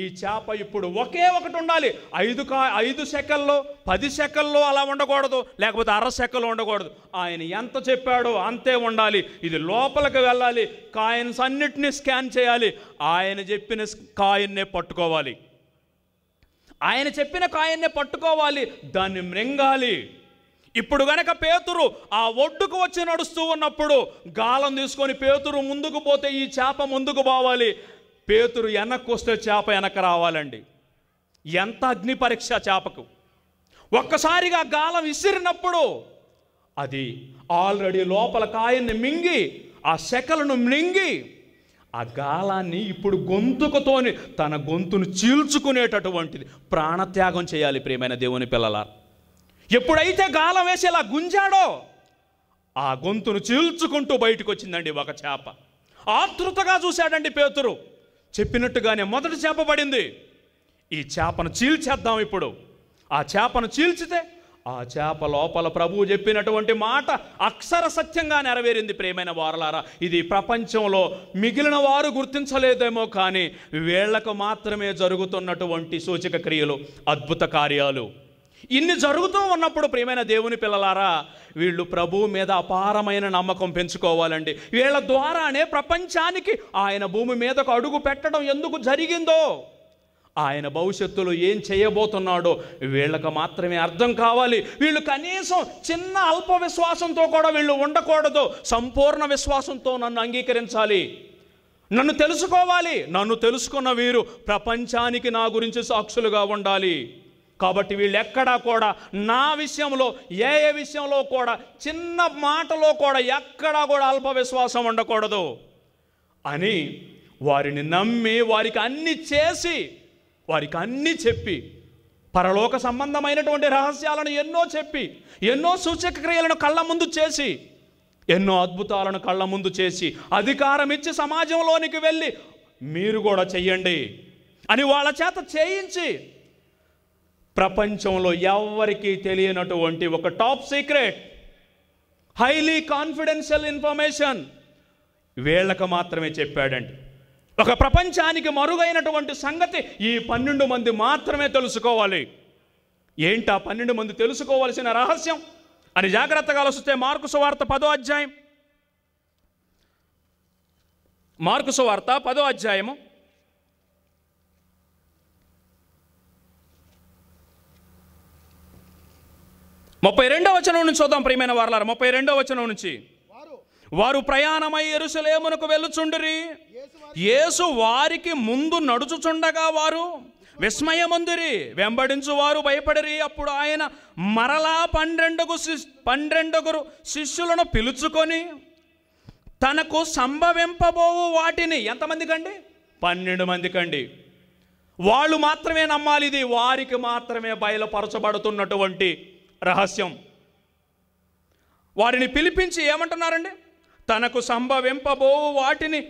ఈ చేప ఇప్పుడు ఒకే ఒకటి ఉండాలి ఐదు కా ఐదు సెకల్లో పది సెకల్లో అలా ఉండకూడదు లేకపోతే అర సెకల్లో ఉండకూడదు ఆయన ఎంత చెప్పాడో అంతే ఉండాలి ఇది లోపలికి వెళ్ళాలి కాయిన్స్ అన్నిటినీ స్కాన్ చేయాలి ఆయన చెప్పిన కాయిన్నే పట్టుకోవాలి ఆయన చెప్పిన కాయన్నే పట్టుకోవాలి దాన్ని మృంగాలి ఇప్పుడు గనక పేతురు ఆ ఒడ్డుకు వచ్చి నడుస్తూ ఉన్నప్పుడు గాలం తీసుకొని పేతురు ముందుకు పోతే ఈ చేప ముందుకు పోవాలి పేతురు వెనక్కి వస్తే చేప వెనక రావాలండి ఎంత అగ్ని పరీక్ష చేపకు ఒక్కసారిగా గాలం విసిరినప్పుడు అది ఆల్రెడీ లోపల కాయన్ని మింగి ఆ శకలను మింగి ఆ గాలాన్ని ఇప్పుడు గొంతుకుతోని తన గొంతును చీల్చుకునేటటువంటిది ప్రాణత్యాగం చేయాలి ప్రియమైన దేవుని పిల్లల ఎప్పుడైతే గాలం వేసి గుంజాడో ఆ గొంతును చీల్చుకుంటూ బయటకు వచ్చిందండి ఒక చేప ఆతృతగా చూశాడండి పేతురు చెప్పినట్టుగానే మొదటి చేప పడింది ఈ చేపను చీల్చేద్దాం ఇప్పుడు ఆ చేపను చీల్చితే ఆ చేప లోపల ప్రభువు చెప్పినటువంటి మాట అక్షర సత్యంగా నెరవేరింది ప్రేమైన వారలారా ఇది ప్రపంచంలో మిగిలిన వారు గుర్తించలేదేమో కానీ వీళ్లకు మాత్రమే జరుగుతున్నటువంటి సూచక క్రియలు అద్భుత కార్యాలు ఇన్ని జరుగుతూ ఉన్నప్పుడు ప్రియమైన దేవుని పిల్లలారా వీళ్ళు ప్రభువు మీద అపారమైన నమ్మకం పెంచుకోవాలండి వీళ్ళ ద్వారానే ప్రపంచానికి ఆయన భూమి మీదకు అడుగు పెట్టడం ఎందుకు జరిగిందో ఆయన భవిష్యత్తులో ఏం చేయబోతున్నాడో వీళ్ళకి మాత్రమే అర్థం కావాలి వీళ్ళు కనీసం చిన్న అల్ప విశ్వాసంతో కూడా వీళ్ళు ఉండకూడదు సంపూర్ణ విశ్వాసంతో నన్ను అంగీకరించాలి నన్ను తెలుసుకోవాలి నన్ను తెలుసుకున్న వీరు ప్రపంచానికి నా గురించి సాక్షులుగా ఉండాలి కాబట్టి వీళ్ళు ఎక్కడా కూడా నా విషయంలో ఏ ఏ విషయంలో కూడా చిన్న మాటలో కూడా ఎక్కడా కూడా అల్ప విశ్వాసం ఉండకూడదు అని వారిని నమ్మి వారికి అన్ని చేసి వారికి అన్ని చెప్పి పరలోక సంబంధమైనటువంటి రహస్యాలను ఎన్నో చెప్పి ఎన్నో సూచక క్రియలను కళ్ళ ముందు చేసి ఎన్నో అద్భుతాలను కళ్ళ ముందు చేసి అధికారం ఇచ్చి సమాజంలోనికి వెళ్ళి మీరు కూడా చెయ్యండి అని వాళ్ళ చేత చేయించి ప్రపంచంలో ఎవరికీ తెలియనటువంటి ఒక top secret highly confidential information వీళ్ళకు మాత్రమే చెప్పాడండి ఒక ప్రపంచానికి మరుగైనటువంటి సంగతి ఈ పన్నెండు మంది మాత్రమే తెలుసుకోవాలి ఏంటి ఆ పన్నెండు మంది తెలుసుకోవాల్సిన రహస్యం అని జాగ్రత్తగా ఆలోచిస్తే మార్కు సువార్త పదో అధ్యాయం మార్కు సువార్త పదో అధ్యాయము ముప్పై రెండో వచనం నుంచి చూద్దాం ప్రియమైన వారలారు ముప్పై రెండో వచనం నుంచి వారు ప్రయాణమై ఎరుసలేమునకు వెళ్ళుచుండిరి యేసు వారికి ముందు నడుచుచుండగా వారు విస్మయముందిరి వెంబడించు వారు భయపడిరి అప్పుడు ఆయన మరలా పన్నెండుగు పన్నెండుగురు శిష్యులను పిలుచుకొని తనకు సంభవింపబోవు వాటిని ఎంతమంది కండి పన్నెండు మంది కండి వాళ్ళు మాత్రమే నమ్మాలి ఇది వారికి మాత్రమే బయలుపరచబడుతున్నటువంటి రహస్యం వారిని పిలిపించి ఏమంటున్నారండి తనకు సంభవింపబో వాటిని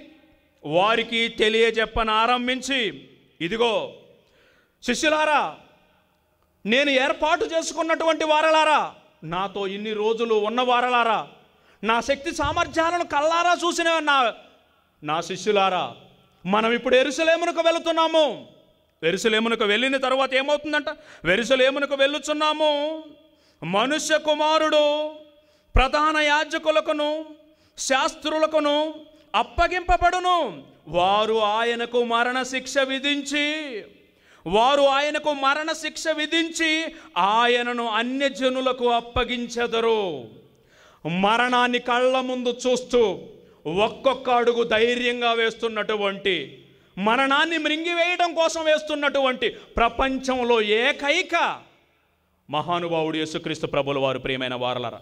వారికి తెలియజెప్పని ఆరంభించి ఇదిగో శిష్యులారా నేను ఏర్పాటు చేసుకున్నటువంటి వారలారా నాతో ఇన్ని రోజులు ఉన్న వారలారా నా శక్తి సామర్థ్యాలను కల్లారా చూసిన నా నా శిష్యులారా మనం ఇప్పుడు ఎరుసలేమునకు వెళుతున్నాము వెరుసలేమునకు వెళ్ళిన తర్వాత ఏమవుతుందంట వెరుసలేమునకు వెళ్ళుచున్నాము మనుష్య కుమారుడు ప్రధాన యాజకులకును శాస్త్రులకును అప్పగింపబడును వారు ఆయనకు మరణశిక్ష విధించి వారు ఆయనకు మరణశిక్ష విధించి ఆయనను అన్యజనులకు అప్పగించెదరు మరణాన్ని కళ్ళ ముందు చూస్తూ ఒక్కొక్క అడుగు ధైర్యంగా వేస్తున్నటువంటి మరణాన్ని మృంగివేయడం కోసం వేస్తున్నటువంటి ప్రపంచంలో ఏకైక మహానుభావుడు యేసుక్రీస్తు ప్రభుల వారు ప్రియమైన వారలరా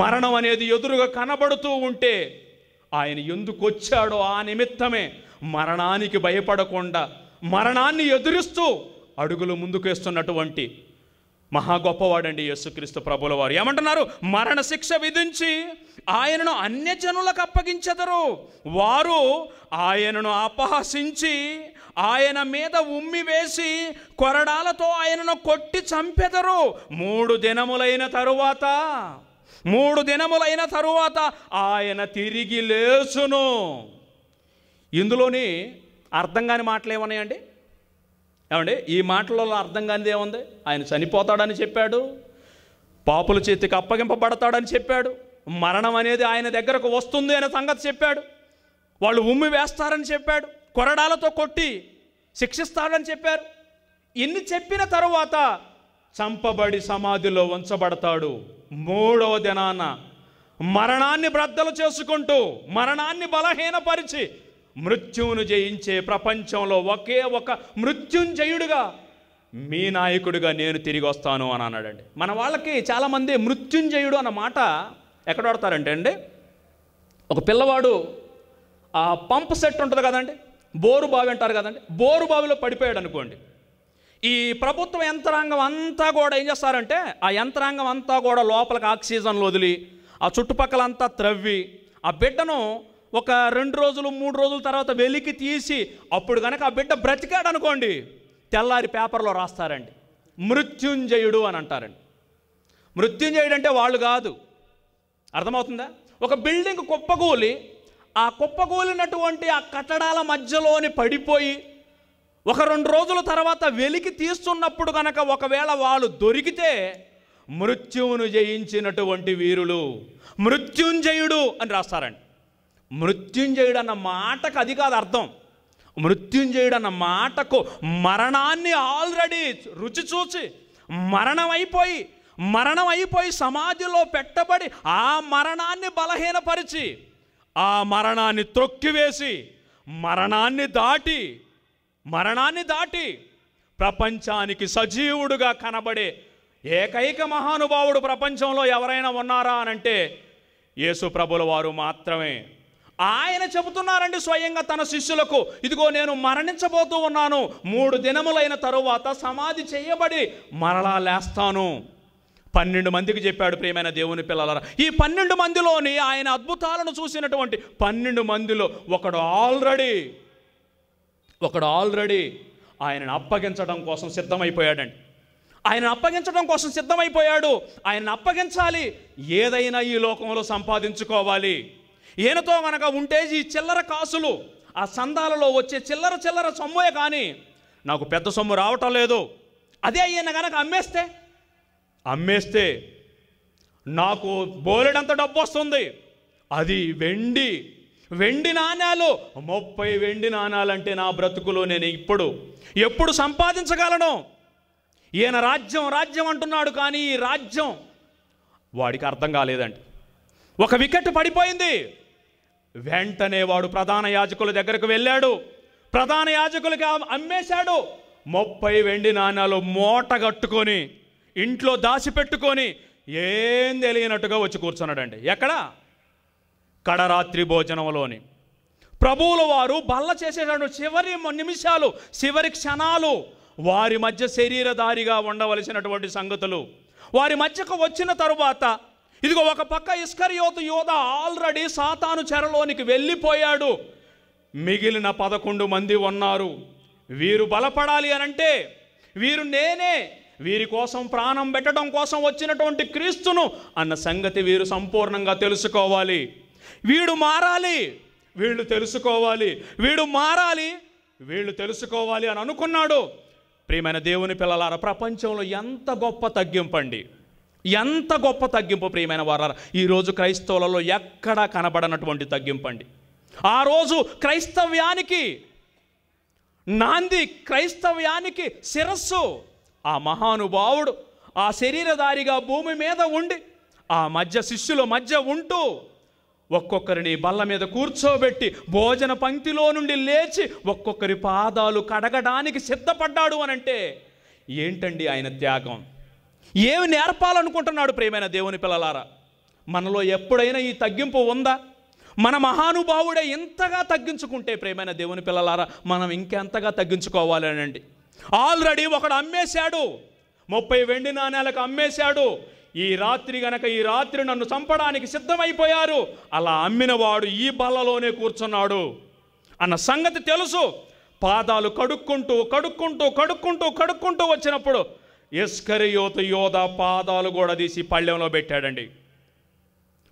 మరణం అనేది ఎదురుగా కనబడుతూ ఉంటే ఆయన ఎందుకు వచ్చాడో ఆ నిమిత్తమే మరణానికి భయపడకుండా మరణాన్ని ఎదురిస్తూ అడుగులు ముందుకేస్తున్నటువంటి మహా గొప్పవాడండి యేసుక్రీస్తు ప్రభుల వారు ఏమంటున్నారు మరణశిక్ష విధించి ఆయనను అన్యజనులకు అప్పగించెదరు వారు ఆయనను అపహసించి ఆయన మీద ఉమ్మి వేసి కొరడాలతో ఆయనను కొట్టి చంపెదరు మూడు దినములైన తరువాత మూడు దినములైన తరువాత ఆయన తిరిగి లేచును ఇందులోని అర్థం కాని మాటలు ఏమన్నాయండి ఏమండి ఈ మాటలలో అర్థం కానిది ఏముంది ఆయన చనిపోతాడని చెప్పాడు పాపుల చేతికి అప్పగింపబడతాడని చెప్పాడు మరణం అనేది ఆయన దగ్గరకు వస్తుంది అనే సంగతి చెప్పాడు వాళ్ళు ఉమ్మి వేస్తారని చెప్పాడు కొరడాలతో కొట్టి శిక్షిస్తాడని చెప్పారు ఎన్ని చెప్పిన తరువాత చంపబడి సమాధిలో ఉంచబడతాడు మూడవ దినాన మరణాన్ని బ్రద్దలు చేసుకుంటూ మరణాన్ని బలహీనపరిచి మృత్యువును జయించే ప్రపంచంలో ఒకే ఒక మృత్యుంజయుడిగా మీ నాయకుడిగా నేను తిరిగి వస్తాను అని అన్నాడండి మన వాళ్ళకి చాలామంది మృత్యుంజయుడు అన్న మాట ఎక్కడ పడతారంటే అండి ఒక పిల్లవాడు ఆ పంప్ సెట్ ఉంటుంది కదండి బోరు బావి అంటారు కదండి బోరు బావిలో పడిపోయాడు అనుకోండి ఈ ప్రభుత్వ యంత్రాంగం అంతా కూడా ఏం చేస్తారంటే ఆ యంత్రాంగం అంతా కూడా లోపలికి ఆక్సిజన్లు వదిలి ఆ చుట్టుపక్కలంతా త్రవ్వి ఆ బిడ్డను ఒక రెండు రోజులు మూడు రోజుల తర్వాత వెలికి తీసి అప్పుడు కనుక ఆ బిడ్డ బ్రతికాడు అనుకోండి తెల్లారి పేపర్లో రాస్తారండి మృత్యుంజయుడు అని అంటారండి మృత్యుంజయుడు అంటే వాళ్ళు కాదు అర్థమవుతుందా ఒక బిల్డింగ్ కుప్పగూలి ఆ కుప్పగూలినటువంటి ఆ కట్టడాల మధ్యలోని పడిపోయి ఒక రెండు రోజుల తర్వాత వెలికి తీస్తున్నప్పుడు కనుక ఒకవేళ వాళ్ళు దొరికితే మృత్యువును జయించినటువంటి వీరులు మృత్యుంజయుడు అని రాస్తారండి మృత్యుంజయుడు అన్న మాటకు అది కాదు అర్థం మృత్యుంజయుడు అన్న మాటకు మరణాన్ని ఆల్రెడీ రుచి చూసి మరణం అయిపోయి మరణం అయిపోయి సమాధిలో పెట్టబడి ఆ మరణాన్ని బలహీనపరిచి ఆ మరణాన్ని త్రొక్కివేసి మరణాన్ని దాటి మరణాన్ని దాటి ప్రపంచానికి సజీవుడుగా కనబడే ఏకైక మహానుభావుడు ప్రపంచంలో ఎవరైనా ఉన్నారా అనంటే యేసు ప్రభుల వారు మాత్రమే ఆయన చెబుతున్నారండి స్వయంగా తన శిష్యులకు ఇదిగో నేను మరణించబోతూ ఉన్నాను మూడు దినములైన తరువాత సమాధి చేయబడి మరలా లేస్తాను పన్నెండు మందికి చెప్పాడు ప్రేమైన దేవుని పిల్లలరా ఈ పన్నెండు మందిలోని ఆయన అద్భుతాలను చూసినటువంటి పన్నెండు మందిలో ఒకడు ఆల్రెడీ ఒకడు ఆల్రెడీ ఆయనను అప్పగించడం కోసం సిద్ధమైపోయాడండి ఆయన అప్పగించడం కోసం సిద్ధమైపోయాడు ఆయన అప్పగించాలి ఏదైనా ఈ లోకంలో సంపాదించుకోవాలి ఈయనతో మనక ఉంటే ఈ చిల్లర కాసులు ఆ సందాలలో వచ్చే చిల్లర చిల్లర సొమ్మే కానీ నాకు పెద్ద సొమ్ము రావటం లేదు అదే ఈయన కనుక అమ్మేస్తే అమ్మేస్తే నాకు బోలెడంత డబ్బు వస్తుంది అది వెండి వెండి నాణ్యాలు ముప్పై వెండి నాణాలంటే నా బ్రతుకులో నేను ఇప్పుడు ఎప్పుడు సంపాదించగలను ఈయన రాజ్యం రాజ్యం అంటున్నాడు కానీ ఈ రాజ్యం వాడికి అర్థం కాలేదండి ఒక వికెట్ పడిపోయింది వెంటనే వాడు ప్రధాన యాజకుల దగ్గరకు వెళ్ళాడు ప్రధాన యాజకులకి అమ్మేశాడు ముప్పై వెండి నాణ్యాలు మూట కట్టుకొని ఇంట్లో దాచిపెట్టుకొని ఏం తెలియనట్టుగా వచ్చి కూర్చున్నాడండి ఎక్కడ కడరాత్రి భోజనంలోని ప్రభువుల వారు బల్ల చేసేటప్పుడు చివరి నిమిషాలు చివరి క్షణాలు వారి మధ్య శరీరధారిగా ఉండవలసినటువంటి సంగతులు వారి మధ్యకు వచ్చిన తరువాత ఇదిగో ఒక పక్క ఇస్కరియోతు యోధ ఆల్రెడీ సాతాను చెరలోనికి వెళ్ళిపోయాడు మిగిలిన పదకొండు మంది ఉన్నారు వీరు బలపడాలి అనంటే వీరు నేనే వీరి కోసం ప్రాణం పెట్టడం కోసం వచ్చినటువంటి క్రీస్తును అన్న సంగతి వీరు సంపూర్ణంగా తెలుసుకోవాలి వీడు మారాలి వీళ్ళు తెలుసుకోవాలి వీడు మారాలి వీళ్ళు తెలుసుకోవాలి అని అనుకున్నాడు ప్రియమైన దేవుని పిల్లలార ప్రపంచంలో ఎంత గొప్ప తగ్గింపండి ఎంత గొప్ప తగ్గింపు ప్రియమైన వారారా ఈరోజు క్రైస్తవులలో ఎక్కడా కనబడనటువంటి తగ్గింపండి ఆ రోజు క్రైస్తవ్యానికి నాంది క్రైస్తవ్యానికి శిరస్సు ఆ మహానుభావుడు ఆ శరీరధారిగా భూమి మీద ఉండి ఆ మధ్య శిష్యుల మధ్య ఉంటూ ఒక్కొక్కరిని బల్ల మీద కూర్చోబెట్టి భోజన పంక్తిలో నుండి లేచి ఒక్కొక్కరి పాదాలు కడగడానికి సిద్ధపడ్డాడు అనంటే ఏంటండి ఆయన త్యాగం ఏమి నేర్పాలనుకుంటున్నాడు ప్రేమైన దేవుని పిల్లలారా మనలో ఎప్పుడైనా ఈ తగ్గింపు ఉందా మన మహానుభావుడే ఇంతగా తగ్గించుకుంటే ప్రేమైన దేవుని పిల్లలారా మనం ఇంకెంతగా తగ్గించుకోవాలనండి ఆల్రెడీ ఒకడు అమ్మేశాడు ముప్పై వెండి నాణ్యాలకు అమ్మేశాడు ఈ రాత్రి గనక ఈ రాత్రి నన్ను చంపడానికి సిద్ధమైపోయారు అలా అమ్మినవాడు ఈ బల్లలోనే కూర్చున్నాడు అన్న సంగతి తెలుసు పాదాలు కడుక్కుంటూ కడుక్కుంటూ కడుక్కుంటూ కడుక్కుంటూ వచ్చినప్పుడు యోత యోధ పాదాలు కూడా తీసి పళ్ళెంలో పెట్టాడండి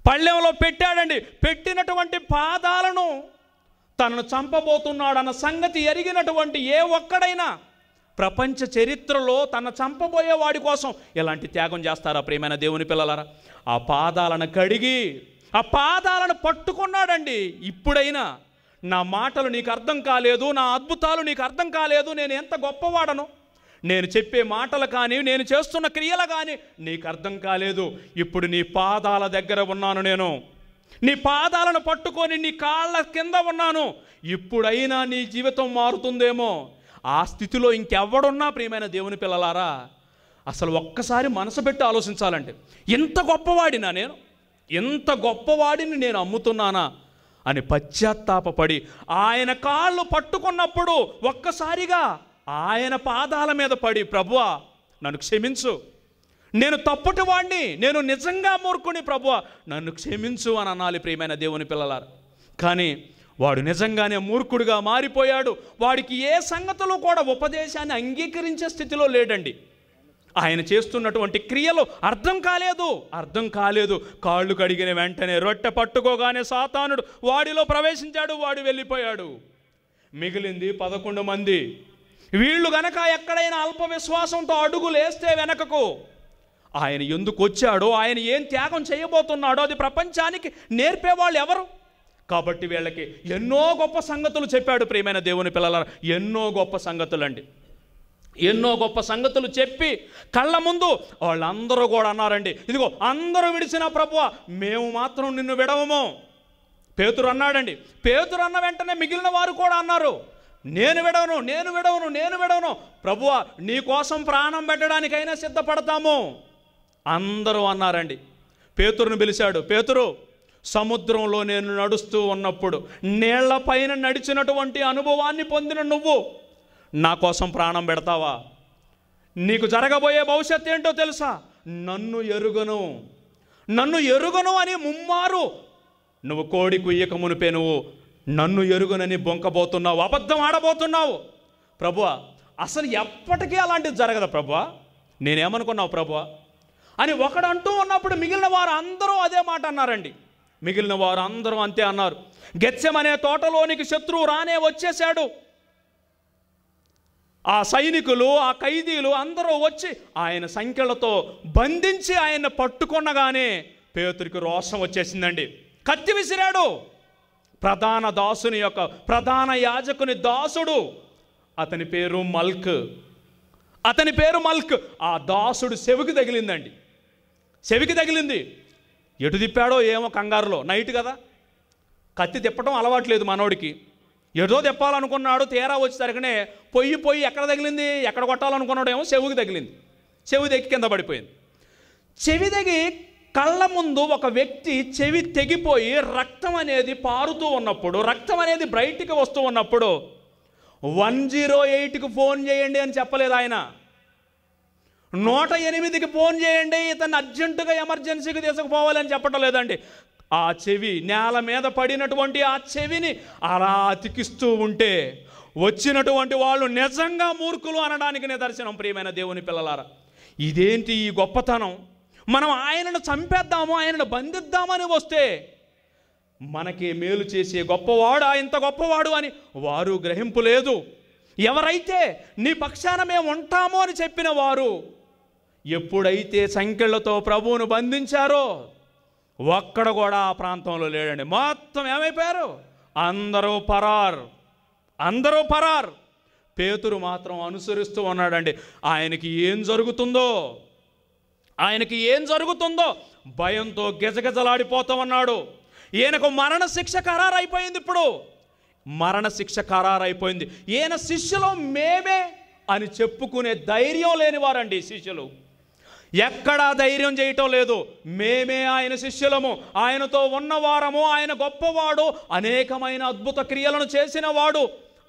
పళ్ళెంలో పెట్టాడండి పెట్టినటువంటి పాదాలను తనను చంపబోతున్నాడన్న సంగతి ఎరిగినటువంటి ఏ ఒక్కడైనా ప్రపంచ చరిత్రలో తన చంపబోయే వాడి కోసం ఇలాంటి త్యాగం చేస్తారా ప్రేమైన దేవుని పిల్లలారా ఆ పాదాలను కడిగి ఆ పాదాలను పట్టుకున్నాడండి ఇప్పుడైనా నా మాటలు నీకు అర్థం కాలేదు నా అద్భుతాలు నీకు అర్థం కాలేదు నేను ఎంత గొప్పవాడను నేను చెప్పే మాటలు కానీ నేను చేస్తున్న క్రియలు కానీ నీకు అర్థం కాలేదు ఇప్పుడు నీ పాదాల దగ్గర ఉన్నాను నేను నీ పాదాలను పట్టుకొని నీ కాళ్ళ కింద ఉన్నాను ఇప్పుడైనా నీ జీవితం మారుతుందేమో ఆ స్థితిలో ఇంకెవడున్నా ప్రియమైన దేవుని పిల్లలారా అసలు ఒక్కసారి మనసు పెట్టి ఆలోచించాలంటే ఎంత గొప్పవాడినా నేను ఎంత గొప్పవాడిని నేను అమ్ముతున్నానా అని పశ్చాత్తాపడి ఆయన కాళ్ళు పట్టుకున్నప్పుడు ఒక్కసారిగా ఆయన పాదాల మీద పడి ప్రభువా నన్ను క్షమించు నేను తప్పటి వాడిని నేను నిజంగా మూర్ఖుని ప్రభువా నన్ను క్షమించు అని అనాలి ప్రియమైన దేవుని పిల్లలారు కానీ వాడు నిజంగానే మూర్ఖుడుగా మారిపోయాడు వాడికి ఏ సంగతిలో కూడా ఉపదేశాన్ని అంగీకరించే స్థితిలో లేడండి ఆయన చేస్తున్నటువంటి క్రియలు అర్థం కాలేదు అర్థం కాలేదు కాళ్ళు కడిగిన వెంటనే రొట్టె పట్టుకోగానే సాతానుడు వాడిలో ప్రవేశించాడు వాడు వెళ్ళిపోయాడు మిగిలింది పదకొండు మంది వీళ్ళు గనక ఎక్కడైనా అల్ప విశ్వాసంతో అడుగులేస్తే వెనకకు ఆయన ఎందుకు వచ్చాడో ఆయన ఏం త్యాగం చేయబోతున్నాడో అది ప్రపంచానికి నేర్పేవాళ్ళు ఎవరు కాబట్టి వీళ్ళకి ఎన్నో గొప్ప సంగతులు చెప్పాడు ప్రియమైన దేవుని పిల్లల ఎన్నో గొప్ప సంగతులు అండి ఎన్నో గొప్ప సంగతులు చెప్పి కళ్ళ ముందు వాళ్ళందరూ కూడా అన్నారండి ఇదిగో అందరూ విడిచిన ప్రభువ మేము మాత్రం నిన్ను విడవము పేతురు అన్నాడండి పేతురు అన్న వెంటనే మిగిలిన వారు కూడా అన్నారు నేను విడవను నేను విడవను నేను విడవను ప్రభువ నీ కోసం ప్రాణం పెట్టడానికైనా సిద్ధపడతాము అందరూ అన్నారండి పేతురును పిలిచాడు పేతురు సముద్రంలో నేను నడుస్తూ ఉన్నప్పుడు నీళ్లపైన నడిచినటువంటి అనుభవాన్ని పొందిన నువ్వు నా కోసం ప్రాణం పెడతావా నీకు జరగబోయే భవిష్యత్ ఏంటో తెలుసా నన్ను ఎరుగను నన్ను ఎరుగను అని ముమ్మారు నువ్వు కోడి కుయ్యక మునిపే నువ్వు నన్ను ఎరుగునని బొంకబోతున్నావు అబద్ధం ఆడబోతున్నావు ప్రభువ అసలు ఎప్పటికీ అలాంటిది జరగదు ప్రభువ నేనేమనుకున్నావు ప్రభువ అని ఒకడంటూ ఉన్నప్పుడు మిగిలిన వారు అందరూ అదే మాట అన్నారండి మిగిలిన వారు అందరూ అంతే అన్నారు గెచ్చమనే తోటలోనికి శత్రువు రానే వచ్చేశాడు ఆ సైనికులు ఆ ఖైదీలు అందరూ వచ్చి ఆయన సంఖ్యలతో బంధించి ఆయన పట్టుకున్నగానే పేతురికి రోషం వచ్చేసిందండి కత్తి విసిరాడు ప్రధాన దాసుని యొక్క ప్రధాన యాజకుని దాసుడు అతని పేరు మల్క్ అతని పేరు మల్క్ ఆ దాసుడు చెవికి తగిలిందండి చెవికి తగిలింది ఎటు తిప్పాడో ఏమో కంగారులో నైట్ కదా కత్తి తిప్పడం అలవాట్లేదు మనోడికి ఏదో తిప్పాలనుకున్నాడు తీరా వచ్చేసరికినే పొయ్యి పొయ్యి ఎక్కడ తగిలింది ఎక్కడ కొట్టాలనుకున్నాడు ఏమో చెవుకి తగిలింది చెవి దగ్గి కింద పడిపోయింది చెవి తెగి కళ్ళ ముందు ఒక వ్యక్తి చెవి తెగిపోయి రక్తం అనేది పారుతూ ఉన్నప్పుడు రక్తం అనేది బ్రైట్కి వస్తూ ఉన్నప్పుడు వన్ జీరో ఎయిట్కి ఫోన్ చేయండి అని చెప్పలేదు ఆయన నూట ఎనిమిదికి ఫోన్ చేయండి ఇతను అర్జెంటుగా ఎమర్జెన్సీకి తీసుకుపోవాలని చెప్పటం లేదండి ఆ చెవి నేల మీద పడినటువంటి ఆ చెవిని అలా అతికిస్తూ ఉంటే వచ్చినటువంటి వాళ్ళు నిజంగా మూర్ఖులు అనడానికి నిదర్శనం ప్రియమైన దేవుని పిల్లలారా ఇదేంటి ఈ గొప్పతనం మనం ఆయనను చంపేద్దాము ఆయనను బంధిద్దామని వస్తే మనకి మేలు చేసే గొప్పవాడు ఇంత గొప్పవాడు అని వారు గ్రహింపు లేదు ఎవరైతే నీ పక్షాన మేము ఉంటాము అని చెప్పిన వారు ఎప్పుడైతే సంఖ్యలతో ప్రభువును బంధించారో ఒక్కడ కూడా ఆ ప్రాంతంలో లేడండి మొత్తం ఏమైపోయారు అందరూ పరారు అందరూ పరారు పేతురు మాత్రం అనుసరిస్తూ ఉన్నాడండి ఆయనకి ఏం జరుగుతుందో ఆయనకి ఏం జరుగుతుందో భయంతో గజగజలాడిపోతూ ఉన్నాడు ఈయనకు మరణశిక్ష ఖరారైపోయింది ఇప్పుడు మరణశిక్ష ఖరారైపోయింది ఈయన శిష్యులు మేమే అని చెప్పుకునే ధైర్యం లేనివారండి శిష్యులు ఎక్కడా ధైర్యం చేయటం లేదు మేమే ఆయన శిష్యులము ఆయనతో ఉన్నవారము ఆయన గొప్పవాడు అనేకమైన అద్భుత క్రియలను చేసినవాడు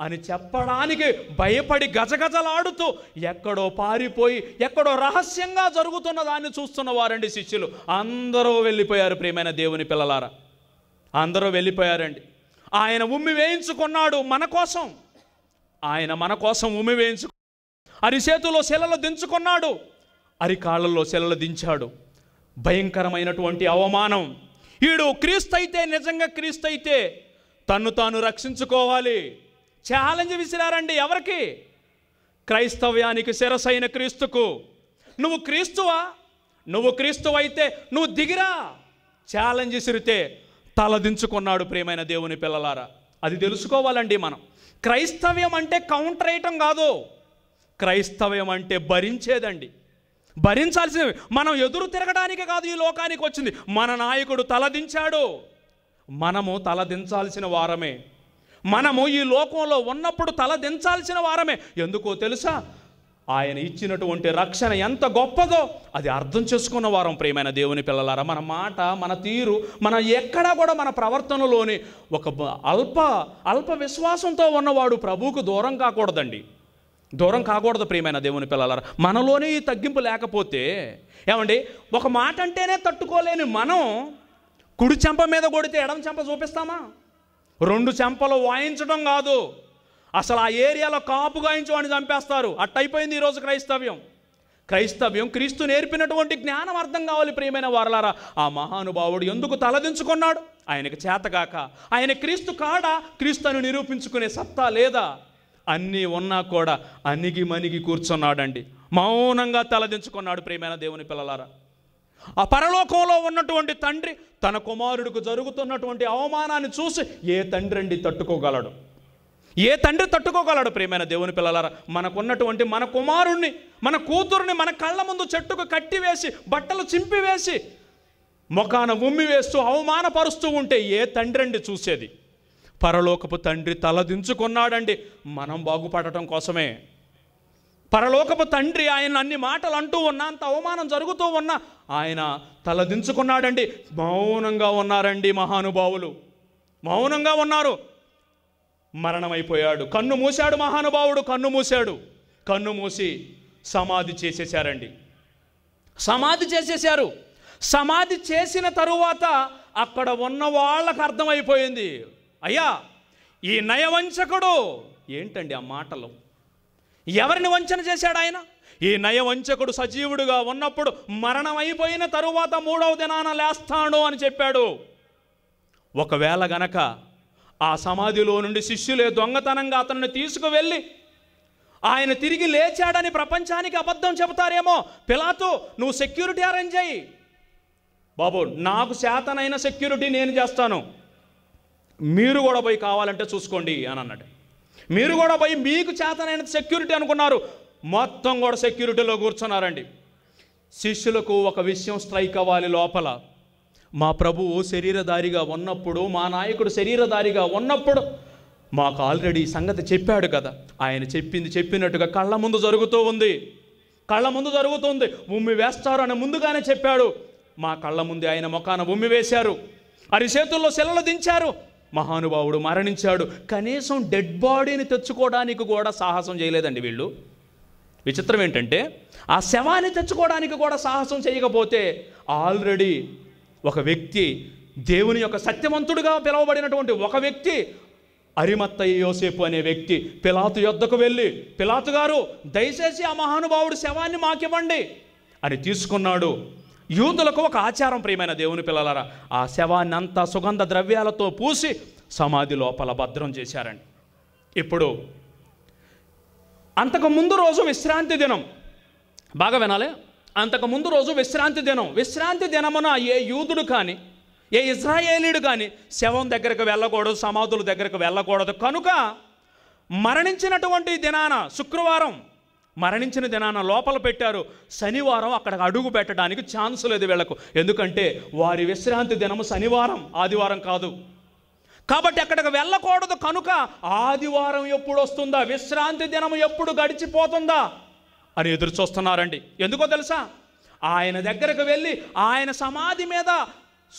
అని చెప్పడానికి భయపడి గజగజలాడుతూ ఎక్కడో పారిపోయి ఎక్కడో రహస్యంగా జరుగుతున్న దాన్ని చూస్తున్న వారండి శిష్యులు అందరూ వెళ్ళిపోయారు ప్రియమైన దేవుని పిల్లలారా అందరూ వెళ్ళిపోయారండి ఆయన ఉమ్మి వేయించుకున్నాడు మన కోసం ఆయన మన కోసం ఉమ్మి వేయించుకు అరిసేతులో శిలలు దించుకున్నాడు అరికాళ్ళలో సెలలు దించాడు భయంకరమైనటువంటి అవమానం వీడు అయితే నిజంగా క్రీస్తు అయితే తన్ను తాను రక్షించుకోవాలి ఛాలెంజ్ విసిరారండి ఎవరికి క్రైస్తవ్యానికి శిరసైన క్రీస్తుకు నువ్వు క్రీస్తువా నువ్వు అయితే నువ్వు దిగిరా ఛాలెంజ్ విసిరితే తలదించుకున్నాడు ప్రేమైన దేవుని పిల్లలారా అది తెలుసుకోవాలండి మనం క్రైస్తవ్యం అంటే కౌంటర్ వేయటం కాదు క్రైస్తవ్యం అంటే భరించేదండి భరించాల్సినవి మనం ఎదురు తిరగడానికి కాదు ఈ లోకానికి వచ్చింది మన నాయకుడు తలదించాడు మనము తలదించాల్సిన వారమే మనము ఈ లోకంలో ఉన్నప్పుడు తలదించాల్సిన వారమే ఎందుకో తెలుసా ఆయన ఇచ్చినటువంటి రక్షణ ఎంత గొప్పదో అది అర్థం చేసుకున్న వారం ప్రియమైన దేవుని పిల్లలారా మన మాట మన తీరు మన ఎక్కడా కూడా మన ప్రవర్తనలోని ఒక అల్ప అల్ప విశ్వాసంతో ఉన్నవాడు ప్రభువుకు దూరం కాకూడదండి దూరం కాకూడదు ప్రియమైన దేవుని పిల్లలారా మనలోనే ఈ తగ్గింపు లేకపోతే ఏమండి ఒక మాట అంటేనే తట్టుకోలేని మనం కుడి చెంప మీద కొడితే ఎడం చెంప చూపిస్తామా రెండు చెంపలు వాయించడం కాదు అసలు ఆ ఏరియాలో కాపు గాయించు అని చంపేస్తారు అట్టయిపోయింది ఈరోజు క్రైస్తవ్యం క్రైస్తవ్యం క్రీస్తు నేర్పినటువంటి జ్ఞానం అర్థం కావాలి ప్రియమైన వారలారా ఆ మహానుభావుడు ఎందుకు తలదించుకున్నాడు ఆయనకు చేతగాక ఆయన క్రీస్తు కాడా క్రీస్తును నిరూపించుకునే సత్తా లేదా అన్నీ ఉన్నా కూడా అణిగి మణిగి కూర్చున్నాడండి మౌనంగా తలదించుకున్నాడు ప్రేమైన దేవుని పిల్లలారా ఆ పరలోకంలో ఉన్నటువంటి తండ్రి తన కుమారుడికి జరుగుతున్నటువంటి అవమానాన్ని చూసి ఏ తండ్రి అండి తట్టుకోగలడు ఏ తండ్రి తట్టుకోగలడు ప్రేమైన దేవుని పిల్లలారా మనకున్నటువంటి మన కుమారుణ్ణి మన కూతుర్ని మన కళ్ళ ముందు చెట్టుకు కట్టివేసి బట్టలు చింపివేసి ముఖాన ఉమ్మి వేస్తూ అవమానపరుస్తూ ఉంటే ఏ తండ్రి అండి చూసేది పరలోకపు తండ్రి తలదించుకున్నాడండి మనం బాగుపడటం కోసమే పరలోకపు తండ్రి ఆయన అన్ని మాటలు అంటూ ఉన్నా అంత అవమానం జరుగుతూ ఉన్నా ఆయన తలదించుకున్నాడండి మౌనంగా ఉన్నారండి మహానుభావులు మౌనంగా ఉన్నారు మరణమైపోయాడు కన్ను మూశాడు మహానుభావుడు కన్ను మూశాడు కన్ను మూసి సమాధి చేసేసారండి సమాధి చేసేసారు సమాధి చేసిన తరువాత అక్కడ ఉన్న వాళ్ళకు అర్థమైపోయింది అయ్యా ఈ నయవంచకుడు ఏంటండి ఆ మాటలు ఎవరిని వంచన చేశాడు ఆయన ఈ నయవంచకుడు సజీవుడుగా ఉన్నప్పుడు మరణం అయిపోయిన తరువాత మూడవ దినాన లేస్తాడు అని చెప్పాడు ఒకవేళ గనక ఆ సమాధిలో నుండి శిష్యులే దొంగతనంగా అతన్ని తీసుకువెళ్ళి ఆయన తిరిగి లేచాడని ప్రపంచానికి అబద్ధం చెబుతారేమో పిలాతో నువ్వు సెక్యూరిటీ అరేంజ్ అయ్యి బాబు నాకు శాతనైన సెక్యూరిటీ నేను చేస్తాను మీరు కూడా పోయి కావాలంటే చూసుకోండి అని అన్నాడు మీరు కూడా పోయి మీకు చేతనైన సెక్యూరిటీ అనుకున్నారు మొత్తం కూడా సెక్యూరిటీలో కూర్చున్నారండి శిష్యులకు ఒక విషయం స్ట్రైక్ అవ్వాలి లోపల మా ప్రభువు శరీరధారిగా ఉన్నప్పుడు మా నాయకుడు శరీరధారిగా ఉన్నప్పుడు మాకు ఆల్రెడీ సంగతి చెప్పాడు కదా ఆయన చెప్పింది చెప్పినట్టుగా కళ్ళ ముందు జరుగుతూ ఉంది కళ్ళ ముందు జరుగుతుంది ఉమ్మి వేస్తారు అని ముందుగానే చెప్పాడు మా కళ్ళ ముందు ఆయన ముఖాన ఉమ్మి వేశారు అరిచేతుల్లో శిలలు దించారు మహానుభావుడు మరణించాడు కనీసం డెడ్ బాడీని తెచ్చుకోవడానికి కూడా సాహసం చేయలేదండి వీళ్ళు విచిత్రం ఏంటంటే ఆ శవాన్ని తెచ్చుకోవడానికి కూడా సాహసం చేయకపోతే ఆల్రెడీ ఒక వ్యక్తి దేవుని యొక్క సత్యవంతుడుగా పిలువబడినటువంటి ఒక వ్యక్తి అరిమత్తయ్య యోసేపు అనే వ్యక్తి పిలాతు యొద్దకు వెళ్ళి పిలాతు గారు దయచేసి ఆ మహానుభావుడు శవాన్ని మాకివ్వండి అని తీసుకున్నాడు యూదులకు ఒక ఆచారం ప్రియమైన దేవుని పిల్లలారా ఆ శవాన్ని అంతా సుగంధ ద్రవ్యాలతో పూసి సమాధి లోపల భద్రం చేశారండి ఇప్పుడు అంతకు ముందు రోజు విశ్రాంతి దినం బాగా వినాలి అంతకు ముందు రోజు విశ్రాంతి దినం విశ్రాంతి దినమున ఏ యూదుడు కానీ ఏ ఇజ్రాయేలీడు కానీ శవం దగ్గరకు వెళ్ళకూడదు సమాధుల దగ్గరకు వెళ్ళకూడదు కనుక మరణించినటువంటి దినాన శుక్రవారం మరణించిన దినాన లోపల పెట్టారు శనివారం అక్కడ అడుగు పెట్టడానికి ఛాన్స్ లేదు వీళ్లకు ఎందుకంటే వారి విశ్రాంతి దినము శనివారం ఆదివారం కాదు కాబట్టి అక్కడికి వెళ్ళకూడదు కనుక ఆదివారం ఎప్పుడు వస్తుందా విశ్రాంతి దినం ఎప్పుడు గడిచిపోతుందా అని ఎదురు చూస్తున్నారండి ఎందుకో తెలుసా ఆయన దగ్గరకు వెళ్ళి ఆయన సమాధి మీద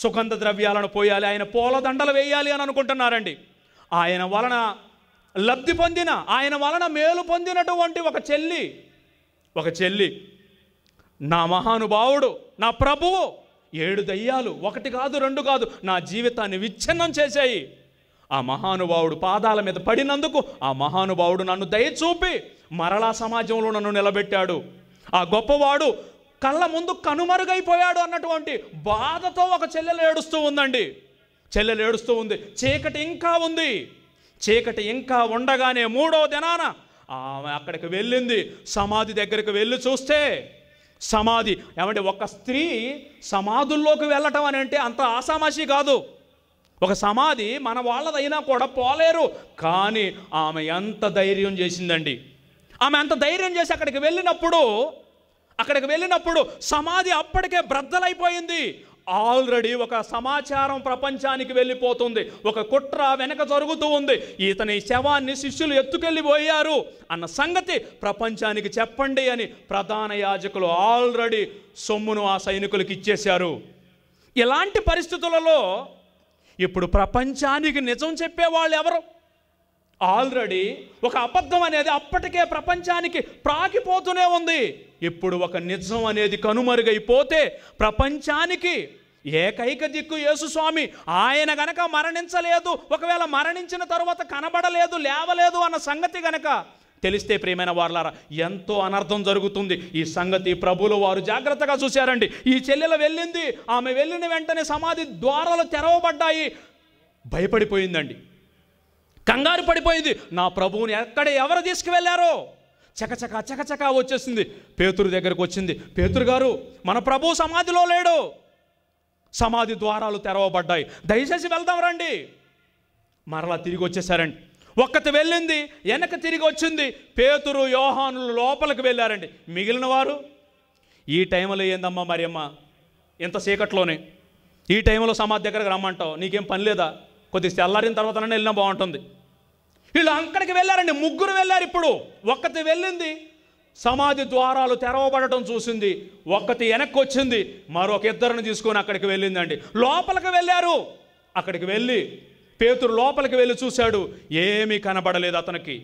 సుగంధ ద్రవ్యాలను పోయాలి ఆయన పూలదండలు వేయాలి అని అనుకుంటున్నారండి ఆయన వలన లబ్ధి పొందిన ఆయన వలన మేలు పొందినటువంటి ఒక చెల్లి ఒక చెల్లి నా మహానుభావుడు నా ప్రభువు ఏడు దయ్యాలు ఒకటి కాదు రెండు కాదు నా జీవితాన్ని విచ్ఛిన్నం చేశాయి ఆ మహానుభావుడు పాదాల మీద పడినందుకు ఆ మహానుభావుడు నన్ను దయచూపి మరలా సమాజంలో నన్ను నిలబెట్టాడు ఆ గొప్పవాడు కళ్ళ ముందు కనుమరుగైపోయాడు అన్నటువంటి బాధతో ఒక చెల్లెలు ఏడుస్తూ ఉందండి చెల్లెలు ఏడుస్తూ ఉంది చీకటి ఇంకా ఉంది చీకటి ఇంకా ఉండగానే మూడో దినాన ఆమె అక్కడికి వెళ్ళింది సమాధి దగ్గరికి వెళ్ళి చూస్తే సమాధి ఏమంటే ఒక స్త్రీ సమాధుల్లోకి వెళ్ళటం అని అంటే అంత ఆసామాషి కాదు ఒక సమాధి మన వాళ్ళదైనా కూడా పోలేరు కానీ ఆమె ఎంత ధైర్యం చేసిందండి ఆమె అంత ధైర్యం చేసి అక్కడికి వెళ్ళినప్పుడు అక్కడికి వెళ్ళినప్పుడు సమాధి అప్పటికే బ్రద్దలైపోయింది ఆల్రెడీ ఒక సమాచారం ప్రపంచానికి వెళ్ళిపోతుంది ఒక కుట్ర వెనక జరుగుతూ ఉంది ఇతని శవాన్ని శిష్యులు ఎత్తుకెళ్ళిపోయారు అన్న సంగతి ప్రపంచానికి చెప్పండి అని ప్రధాన యాజకులు ఆల్రెడీ సొమ్మును ఆ సైనికులకు ఇచ్చేశారు ఇలాంటి పరిస్థితులలో ఇప్పుడు ప్రపంచానికి నిజం చెప్పేవాళ్ళు ఎవరు ఆల్రెడీ ఒక అబద్ధం అనేది అప్పటికే ప్రపంచానికి ప్రాగిపోతూనే ఉంది ఇప్పుడు ఒక నిజం అనేది కనుమరుగైపోతే ప్రపంచానికి ఏకైక దిక్కు స్వామి ఆయన గనక మరణించలేదు ఒకవేళ మరణించిన తర్వాత కనబడలేదు లేవలేదు అన్న సంగతి గనక తెలిస్తే ప్రేమైన వార్లారా ఎంతో అనర్థం జరుగుతుంది ఈ సంగతి ప్రభులు వారు జాగ్రత్తగా చూశారండి ఈ చెల్లెల వెళ్ళింది ఆమె వెళ్ళిన వెంటనే సమాధి ద్వారాలు తెరవబడ్డాయి భయపడిపోయిందండి కంగారు పడిపోయింది నా ప్రభువుని ఎక్కడ ఎవరు తీసుకువెళ్ళారో చకచక చకచక వచ్చేసింది పేతురు దగ్గరకు వచ్చింది పేతురు గారు మన ప్రభు సమాధిలో లేడు సమాధి ద్వారాలు తెరవబడ్డాయి దయచేసి వెళ్దాం రండి మరలా తిరిగి వచ్చేసారండి ఒక్కతి వెళ్ళింది వెనక తిరిగి వచ్చింది పేతురు యోహానులు లోపలికి వెళ్ళారండి మిగిలిన వారు ఈ టైంలో ఏందమ్మా మరియమ్మ ఇంత చీకట్లోనే ఈ టైంలో సమాధి దగ్గరకు రమ్మంటావు నీకేం పని లేదా కొద్దిగా తెల్లారిన తర్వాతనే వెళ్ళినా బాగుంటుంది వీళ్ళు అక్కడికి వెళ్ళారండి ముగ్గురు వెళ్ళారు ఇప్పుడు ఒక్కతి వెళ్ళింది సమాధి ద్వారాలు తెరవబడటం చూసింది ఒక్కటి వెనక్కి వచ్చింది మరొక ఇద్దరిని తీసుకొని అక్కడికి వెళ్ళిందండి లోపలికి వెళ్ళారు అక్కడికి వెళ్ళి పేతురు లోపలికి వెళ్ళి చూశాడు ఏమీ కనబడలేదు అతనికి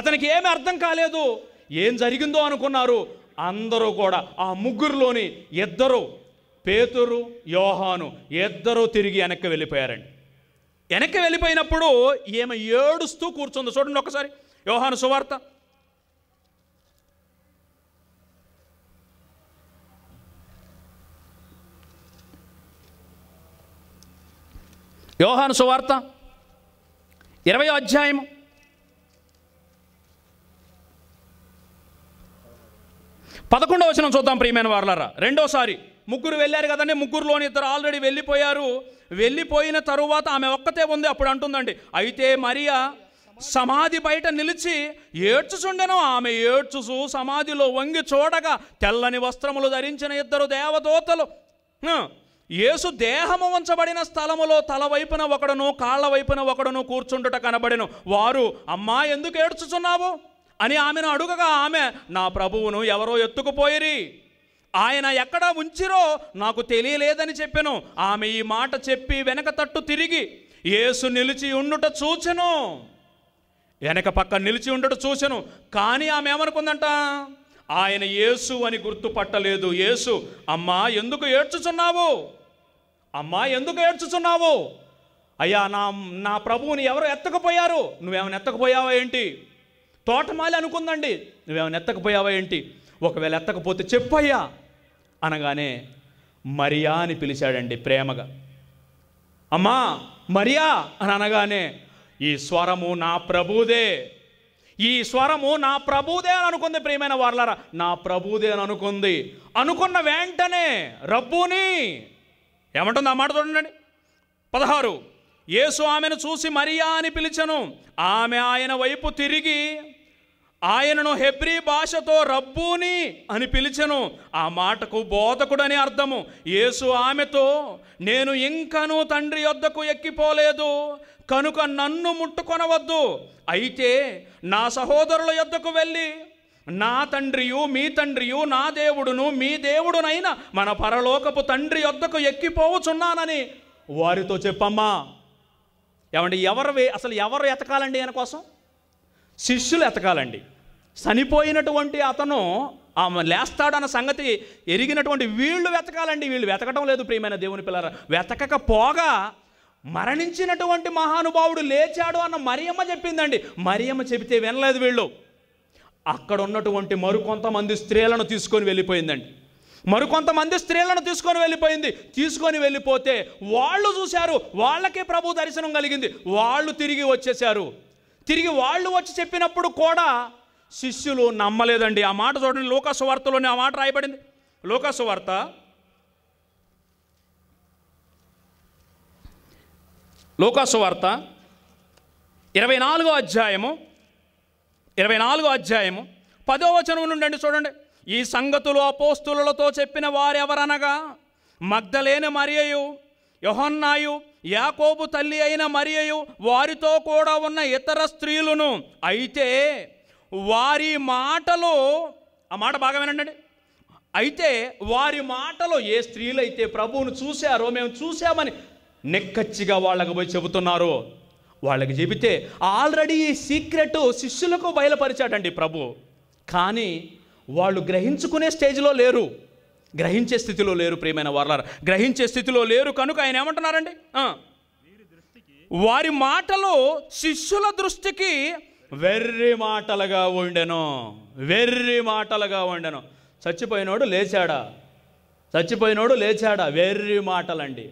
అతనికి ఏమీ అర్థం కాలేదు ఏం జరిగిందో అనుకున్నారు అందరూ కూడా ఆ ముగ్గురులోని ఇద్దరు పేతురు యోహాను ఇద్దరూ తిరిగి వెనక్కి వెళ్ళిపోయారండి వెనక్కి వెళ్ళిపోయినప్పుడు ఏమి ఏడుస్తూ కూర్చుంది చూడండి ఒకసారి యోహాను సువార్త యోహాను సువార్త ఇరవై అధ్యాయము పదకొండవ వచనం చూద్దాం ప్రియమైన వార్లరా రెండోసారి ముగ్గురు వెళ్ళారు కదండి ముగ్గురులోని ఇద్దరు ఆల్రెడీ వెళ్ళిపోయారు వెళ్ళిపోయిన తరువాత ఆమె ఒక్కతే ఉంది అప్పుడు అంటుందండి అయితే మరియా సమాధి బయట నిలిచి ఏడ్చుచుండెను ఆమె ఏడ్చుచు సమాధిలో వంగి చూడగా తెల్లని వస్త్రములు ధరించిన ఇద్దరు దేవదూతలు యేసు దేహము ఉంచబడిన స్థలములో తల వైపున ఒకడును కాళ్ళ వైపున ఒకడును కూర్చుండుట కనబడెను వారు అమ్మా ఎందుకు ఏడ్చుచున్నావు అని ఆమెను అడుగగా ఆమె నా ప్రభువును ఎవరో ఎత్తుకుపోయిరి ఆయన ఎక్కడ ఉంచిరో నాకు తెలియలేదని చెప్పెను ఆమె ఈ మాట చెప్పి వెనక తట్టు తిరిగి యేసు నిలిచి ఉండుట చూచెను వెనక పక్క నిలిచి ఉండుట చూశాను కానీ ఆమె ఏమనుకుందంట ఆయన యేసు అని గుర్తుపట్టలేదు యేసు అమ్మా ఎందుకు ఏడ్చుచున్నావు అమ్మా ఎందుకు ఏడ్చుచున్నావు అయ్యా నా నా ప్రభువుని ఎవరు ఎత్తకపోయారు నువ్వేమైనా ఎత్తకపోయావా ఏంటి తోటమాలి అనుకుందండి నువ్వేమైనా ఎత్తకపోయావా ఏంటి ఒకవేళ ఎత్తకపోతే చెప్పయ్యా అనగానే మరియా అని పిలిచాడండి ప్రేమగా అమ్మా మరియా అని అనగానే ఈ స్వరము నా ప్రభుదే ఈ స్వరము నా ప్రభుదే అని అనుకుంది ప్రియమైన వాళ్ళరా నా ప్రభుదే అని అనుకుంది అనుకున్న వెంటనే రబ్బుని ఏమంటుంది ఆ మాట చూడండి పదహారు యేసు ఆమెను చూసి మరియా అని పిలిచను ఆమె ఆయన వైపు తిరిగి ఆయనను హెబ్రీ భాషతో రబ్బూని అని పిలిచను ఆ మాటకు బోధకుడని అర్థము యేసు ఆమెతో నేను ఇంకనూ తండ్రి యొద్దకు ఎక్కిపోలేదు కనుక నన్ను ముట్టుకొనవద్దు అయితే నా సహోదరుల యొద్దకు వెళ్ళి నా తండ్రియు మీ తండ్రియు నా దేవుడును మీ దేవుడునైనా మన పరలోకపు తండ్రి యొద్దకు ఎక్కిపోవచ్చున్నానని వారితో చెప్పమ్మా ఏమండి ఎవరు అసలు ఎవరు ఎతకాలండి ఆయన కోసం శిష్యులు ఎతకాలండి చనిపోయినటువంటి అతను ఆమె లేస్తాడన్న సంగతి ఎరిగినటువంటి వీళ్ళు వెతకాలండి వీళ్ళు వెతకడం లేదు ప్రియమైన దేవుని పిల్లల వెతకకపోగా మరణించినటువంటి మహానుభావుడు లేచాడు అన్న మరియమ్మ చెప్పిందండి మరియమ్మ చెబితే వినలేదు వీళ్ళు అక్కడ ఉన్నటువంటి మరికొంతమంది స్త్రీలను తీసుకొని వెళ్ళిపోయిందండి మరికొంతమంది స్త్రీలను తీసుకొని వెళ్ళిపోయింది తీసుకొని వెళ్ళిపోతే వాళ్ళు చూశారు వాళ్ళకే ప్రభు దర్శనం కలిగింది వాళ్ళు తిరిగి వచ్చేసారు తిరిగి వాళ్ళు వచ్చి చెప్పినప్పుడు కూడా శిష్యులు నమ్మలేదండి ఆ మాట చూడండి లోకాసు వార్తలోనే ఆ మాట రాయబడింది లోకాసు వార్త లోకాసు వార్త ఇరవై నాలుగో అధ్యాయము ఇరవై నాలుగో అధ్యాయము పదో వచనం నుండి చూడండి ఈ సంగతులు అపోస్తులతో చెప్పిన వారెవరనగా మగ్ధలేని మరియయు యోహన్నాయు యాకోబు తల్లి అయిన మరియయు వారితో కూడా ఉన్న ఇతర స్త్రీలను అయితే వారి మాటలు ఆ మాట బాగా వినండి అయితే వారి మాటలో ఏ స్త్రీలు అయితే ప్రభువును చూశారో మేము చూశామని నెక్కచ్చిగా వాళ్ళకు పోయి చెబుతున్నారు వాళ్ళకి చెబితే ఆల్రెడీ ఈ సీక్రెట్ శిష్యులకు బయలుపరిచాడండి ప్రభు కానీ వాళ్ళు గ్రహించుకునే స్టేజ్లో లేరు గ్రహించే స్థితిలో లేరు ప్రియమైన వారలారు గ్రహించే స్థితిలో లేరు కనుక ఆయన ఏమంటున్నారండి వారి మాటలు శిష్యుల దృష్టికి వెర్రి మాటలుగా ఉండెను వెర్రి మాటలుగా ఉండెను చచ్చిపోయినోడు లేచాడా చచ్చిపోయినోడు లేచాడా వెర్రి మాటలండి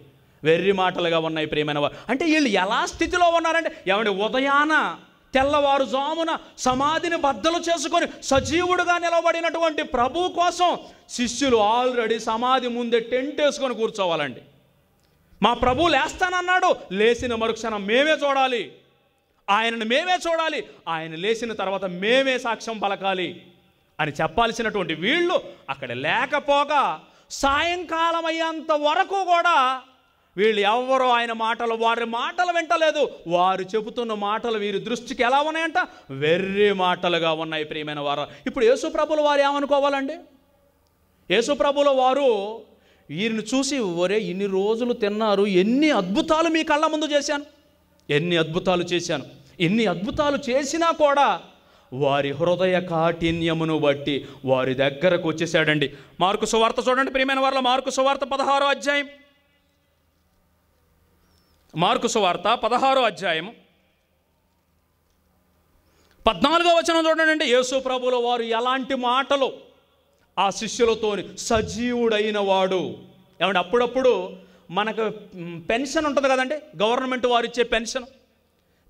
వెర్రి మాటలుగా ఉన్నాయి ప్రియమైన వారు అంటే వీళ్ళు ఎలా స్థితిలో ఉన్నారంటే ఎవడి ఉదయాన తెల్లవారుజామున సమాధిని బద్దలు చేసుకొని సజీవుడుగా నిలబడినటువంటి ప్రభు కోసం శిష్యులు ఆల్రెడీ సమాధి ముందే టెంట్ వేసుకొని కూర్చోవాలండి మా ప్రభు లేస్తానన్నాడు లేచిన మరుక్షణం మేమే చూడాలి ఆయనను మేమే చూడాలి ఆయన లేచిన తర్వాత మేమే సాక్ష్యం పలకాలి అని చెప్పాల్సినటువంటి వీళ్ళు అక్కడ లేకపోగా సాయంకాలం అయ్యేంత వరకు కూడా వీళ్ళు ఎవరో ఆయన మాటలు వారి మాటలు వింటలేదు వారు చెబుతున్న మాటలు వీరి దృష్టికి ఎలా ఉన్నాయంట వెర్రి మాటలుగా ఉన్నాయి ప్రియమైన వారు ఇప్పుడు యేసుప్రభుల వారు ఏమనుకోవాలండి యేసుప్రభుల వారు వీరిని చూసి ఒరే ఇన్ని రోజులు తిన్నారు ఎన్ని అద్భుతాలు మీ కళ్ళ ముందు చేశాను ఎన్ని అద్భుతాలు చేశాను ఎన్ని అద్భుతాలు చేసినా కూడా వారి హృదయ కాఠిన్యమును బట్టి వారి దగ్గరకు వచ్చేసాడండి మార్కు సువార్త చూడండి ప్రియమైన వారిలో మార్కు సువార్త పదహారో అధ్యాయం మార్కు సువార్త పదహారో అధ్యాయం పద్నాలుగో వచనం చూడండి యేసు ప్రభుల వారు ఎలాంటి మాటలు ఆ శిష్యులతోని సజీవుడైన వాడు ఏమంటే అప్పుడప్పుడు మనకు పెన్షన్ ఉంటుంది కదండి గవర్నమెంట్ వారు ఇచ్చే పెన్షన్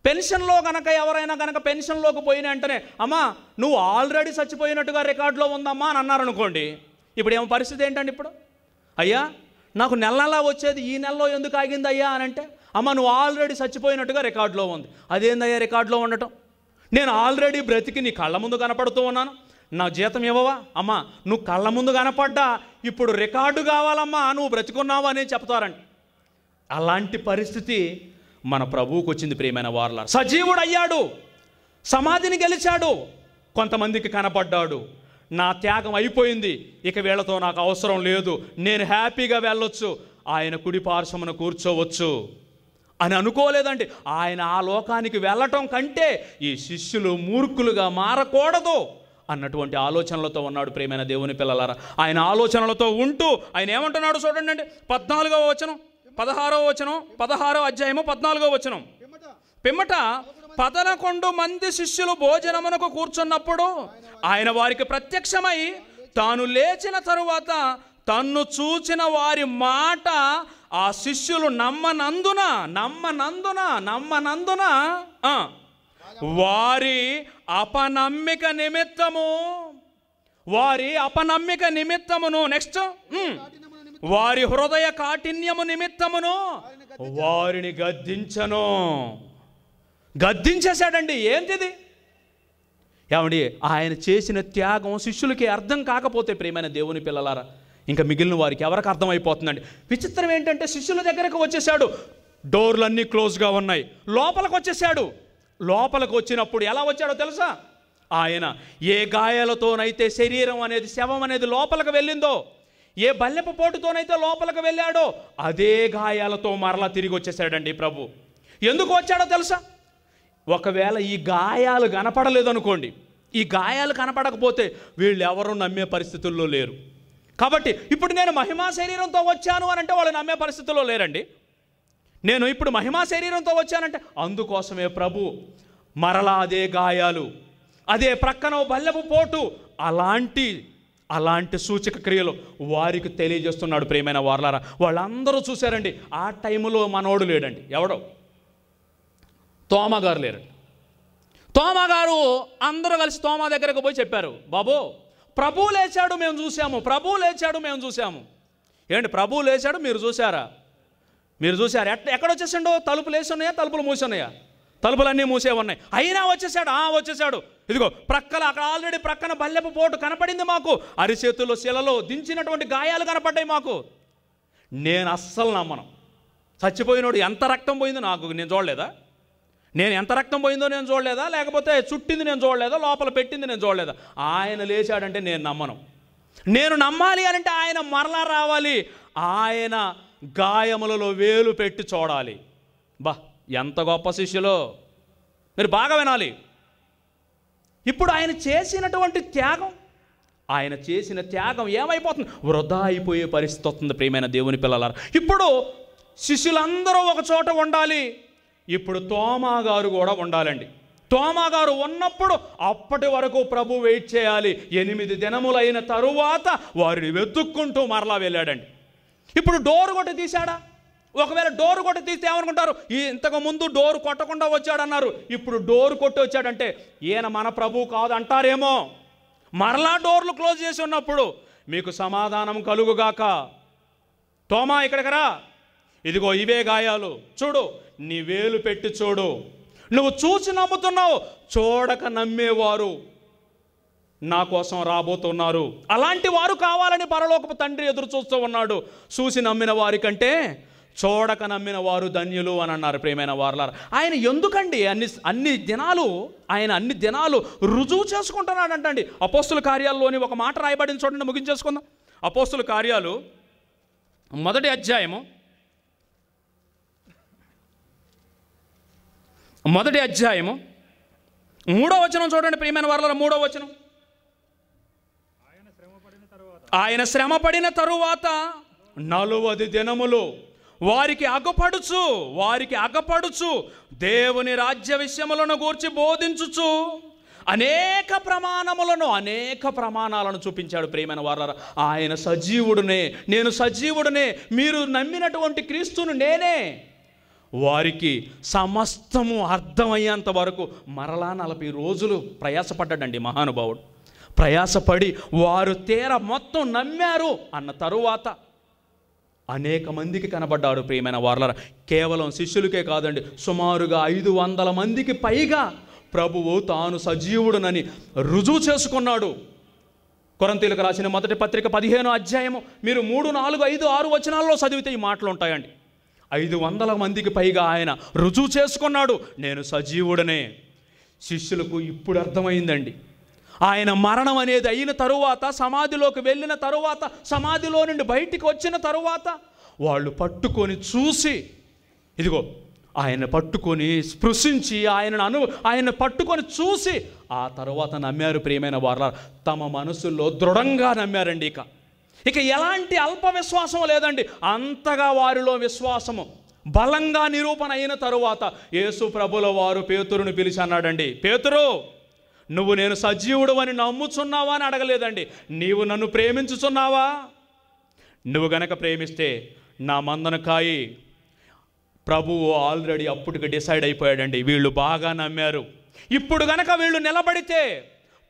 పెన్షన్లో కనుక ఎవరైనా కనుక పెన్షన్లోకి పోయిన వెంటనే అమ్మా నువ్వు ఆల్రెడీ చచ్చిపోయినట్టుగా రికార్డులో ఉందమ్మా అని అన్నారనుకోండి ఇప్పుడు ఏమో పరిస్థితి ఏంటండి ఇప్పుడు అయ్యా నాకు నెల నెలా వచ్చేది ఈ నెలలో ఎందుకు ఆగింది అయ్యా అని అంటే అమ్మ నువ్వు ఆల్రెడీ చచ్చిపోయినట్టుగా రికార్డులో ఉంది అదేందయ్యా రికార్డులో ఉండటం నేను ఆల్రెడీ బ్రతికి నీ కళ్ళ ముందు కనపడుతూ ఉన్నాను నా జీతం ఇవ్వవా అమ్మా నువ్వు కళ్ళ ముందు కనపడ్డా ఇప్పుడు రికార్డు కావాలమ్మా నువ్వు బ్రతుకున్నావా అని చెప్తారండి అలాంటి పరిస్థితి మన ప్రభువుకు వచ్చింది ప్రియమైన వార్ల సజీవుడు అయ్యాడు సమాధిని గెలిచాడు కొంతమందికి కనపడ్డాడు నా త్యాగం అయిపోయింది ఇక వీళ్ళతో నాకు అవసరం లేదు నేను హ్యాపీగా వెళ్ళొచ్చు ఆయన కుడి పార్శ్వమును కూర్చోవచ్చు అని అనుకోలేదండి ఆయన ఆ లోకానికి వెళ్ళటం కంటే ఈ శిష్యులు మూర్ఖులుగా మారకూడదు అన్నటువంటి ఆలోచనలతో ఉన్నాడు ప్రేమైన దేవుని పిల్లలారా ఆయన ఆలోచనలతో ఉంటూ ఆయన ఏమంటున్నాడు చూడండి అండి పద్నాలుగవ వచనం పదహారవ వచనం పదహారవ అధ్యాయము పద్నాలుగవ వచనం పిమ్మట పదనకొండు మంది శిష్యులు భోజనమునకు కూర్చున్నప్పుడు ఆయన వారికి ప్రత్యక్షమై తాను లేచిన తరువాత తన్ను చూచిన వారి మాట ఆ శిష్యులు నమ్మనందున నమ్మనందున నమ్మనందున వారి అపనమ్మిక నిమిత్తము వారి అపనమ్మిక నిమిత్తమును నెక్స్ట్ వారి హృదయ కాఠిన్యము నిమిత్తమును వారిని గద్దించను గద్దించేశాడండి ఏంటిది ఏమండి ఆయన చేసిన త్యాగం శిష్యులకి అర్థం కాకపోతే ప్రేమైన దేవుని పిల్లలారా ఇంకా మిగిలిన వారికి ఎవరికి అర్థమైపోతుందండి విచిత్రం ఏంటంటే శిష్యుల దగ్గరకు వచ్చేసాడు డోర్లన్నీ క్లోజ్గా ఉన్నాయి లోపలికి వచ్చేసాడు లోపలికి వచ్చినప్పుడు ఎలా వచ్చాడో తెలుసా ఆయన ఏ గాయాలతోనైతే శరీరం అనేది శవం అనేది లోపలికి వెళ్ళిందో ఏ బల్లెప పోటుతోనైతే లోపలికి వెళ్ళాడో అదే గాయాలతో మరలా తిరిగి వచ్చేసాడండి ప్రభు ఎందుకు వచ్చాడో తెలుసా ఒకవేళ ఈ గాయాలు కనపడలేదనుకోండి ఈ గాయాలు కనపడకపోతే వీళ్ళు ఎవరు నమ్మే పరిస్థితుల్లో లేరు కాబట్టి ఇప్పుడు నేను మహిమా శరీరంతో వచ్చాను అని అంటే వాళ్ళు నమ్మే పరిస్థితుల్లో లేరండి నేను ఇప్పుడు మహిమా శరీరంతో వచ్చానంటే అందుకోసమే ప్రభు మరలా అదే గాయాలు అదే ప్రక్కన బల్లెపు పోటు అలాంటి అలాంటి సూచక క్రియలు వారికి తెలియజేస్తున్నాడు ప్రేమైన వార్లారా వాళ్ళందరూ చూశారండి ఆ టైంలో మనోడు లేడండి ఎవడో తోమగారు లేరండి తోమగారు అందరూ కలిసి తోమ దగ్గరకు పోయి చెప్పారు బాబో ప్రభు లేచాడు మేము చూసాము ప్రభు లేచాడు మేము చూసాము ఏంటి ప్రభు లేచాడు మీరు చూసారా మీరు చూసారు ఎట్ ఎక్కడ వచ్చేసిండో తలుపులు వేసి ఉన్నాయా తలుపులు మూసి ఉన్నాయా తలుపులన్నీ మూసే ఉన్నాయి అయినా వచ్చేసాడు ఆ వచ్చేసాడు ఇదిగో ప్రక్కల అక్కడ ఆల్రెడీ ప్రక్కన బల్లెపు పోటు కనపడింది మాకు అరిచేతులు శిలలో దించినటువంటి గాయాలు కనపడ్డాయి మాకు నేను అస్సలు నమ్మను చచ్చిపోయినోడు ఎంత రక్తం పోయిందో నాకు నేను చూడలేదా నేను ఎంత రక్తం పోయిందో నేను చూడలేదా లేకపోతే చుట్టింది నేను చూడలేదా లోపల పెట్టింది నేను చూడలేదా ఆయన లేచాడంటే నేను నమ్మను నేను నమ్మాలి అంటే ఆయన మరలా రావాలి ఆయన గాయములలో వేలు పెట్టి చూడాలి బా ఎంత గొప్ప శిష్యులో మీరు బాగా వినాలి ఇప్పుడు ఆయన చేసినటువంటి త్యాగం ఆయన చేసిన త్యాగం ఏమైపోతుంది వృధా అయిపోయే పరిస్థితి వస్తుంది ప్రియమైన దేవుని పిల్లలారా ఇప్పుడు శిష్యులందరూ ఒక చోట ఉండాలి ఇప్పుడు తోమాగారు కూడా ఉండాలండి తోమాగారు ఉన్నప్పుడు అప్పటి వరకు ప్రభు వెయిట్ చేయాలి ఎనిమిది దినములైన తరువాత వారిని వెతుక్కుంటూ మరలా వెళ్ళాడండి ఇప్పుడు డోర్ కొట్టి తీశాడా ఒకవేళ డోర్ కొట్టి తీస్తే ఏమనుకుంటారు ఈ ఇంతకు ముందు డోర్ కొట్టకుండా వచ్చాడన్నారు ఇప్పుడు డోర్ కొట్టి వచ్చాడంటే ఈయన మన ప్రభు కాదు అంటారేమో మరలా డోర్లు క్లోజ్ చేసి ఉన్నప్పుడు మీకు సమాధానం కలుగుగాక తోమా ఇక్కడికి రా ఇదిగో ఇవే గాయాలు చూడు నీ వేలు పెట్టి చూడు నువ్వు చూసి నమ్ముతున్నావు చూడక నమ్మేవారు నా కోసం రాబోతున్నారు అలాంటి వారు కావాలని పరలోకపు తండ్రి ఎదురు చూస్తూ ఉన్నాడు చూసి నమ్మిన వారి కంటే చూడక నమ్మిన వారు ధన్యులు అని అన్నారు ప్రేమైన వారలారు ఆయన ఎందుకండి అన్ని అన్ని దినాలు ఆయన అన్ని దినాలు రుజువు చేసుకుంటున్నాడు అంటండి అపోస్తుల కార్యాల్లోని ఒక మాట రాయబడిన చూడండి ముగించేసుకుందాం అపోస్తుల కార్యాలు మొదటి అధ్యాయము మొదటి అధ్యాయము మూడో వచనం చూడండి ప్రియమైన వారిలో మూడో వచనం ఆయన శ్రమ పడిన తరువాత నలువది దినములు వారికి అగపడుచు వారికి అగపడుచు దేవుని రాజ్య విషయములను గూర్చి బోధించుచు అనేక ప్రమాణములను అనేక ప్రమాణాలను చూపించాడు ప్రేమైన వారు ఆయన సజీవుడునే నేను సజీవుడునే మీరు నమ్మినటువంటి క్రీస్తును నేనే వారికి సమస్తము అర్థమయ్యేంత వరకు మరలా నలభై రోజులు ప్రయాసపడ్డాడండి మహానుభావుడు ప్రయాసపడి వారు తీర మొత్తం నమ్మారు అన్న తరువాత అనేక మందికి కనబడ్డారు ప్రియమైన వార్ల కేవలం శిష్యులకే కాదండి సుమారుగా ఐదు వందల మందికి పైగా ప్రభువు తాను సజీవుడునని రుజువు చేసుకున్నాడు కొరంతీలకు రాసిన మొదటి పత్రిక పదిహేను అధ్యాయము మీరు మూడు నాలుగు ఐదు ఆరు వచనాల్లో చదివితే ఈ మాటలు ఉంటాయండి ఐదు వందల మందికి పైగా ఆయన రుజువు చేసుకున్నాడు నేను సజీవుడనే శిష్యులకు ఇప్పుడు అర్థమైందండి ఆయన మరణం అనేది అయిన తరువాత సమాధిలోకి వెళ్ళిన తరువాత సమాధిలో నుండి బయటికి వచ్చిన తరువాత వాళ్ళు పట్టుకొని చూసి ఇదిగో ఆయన పట్టుకొని స్పృశించి ఆయనను అను ఆయన పట్టుకొని చూసి ఆ తర్వాత నమ్మారు ప్రియమైన వారు తమ మనసుల్లో దృఢంగా నమ్మారండి ఇక ఇక ఎలాంటి అల్ప విశ్వాసం లేదండి అంతగా వారిలో విశ్వాసము బలంగా నిరూపణ అయిన తరువాత యేసు ప్రభుల వారు పేతురుని పిలిచి అన్నాడండి పేతురు నువ్వు నేను సజీవుడు అని నమ్ముచున్నావా అని అడగలేదండి నీవు నన్ను ప్రేమించుచున్నావా నువ్వు గనక ప్రేమిస్తే నా కాయి ప్రభువు ఆల్రెడీ అప్పటికి డిసైడ్ అయిపోయాడండి వీళ్ళు బాగా నమ్మారు ఇప్పుడు గనక వీళ్ళు నిలబడితే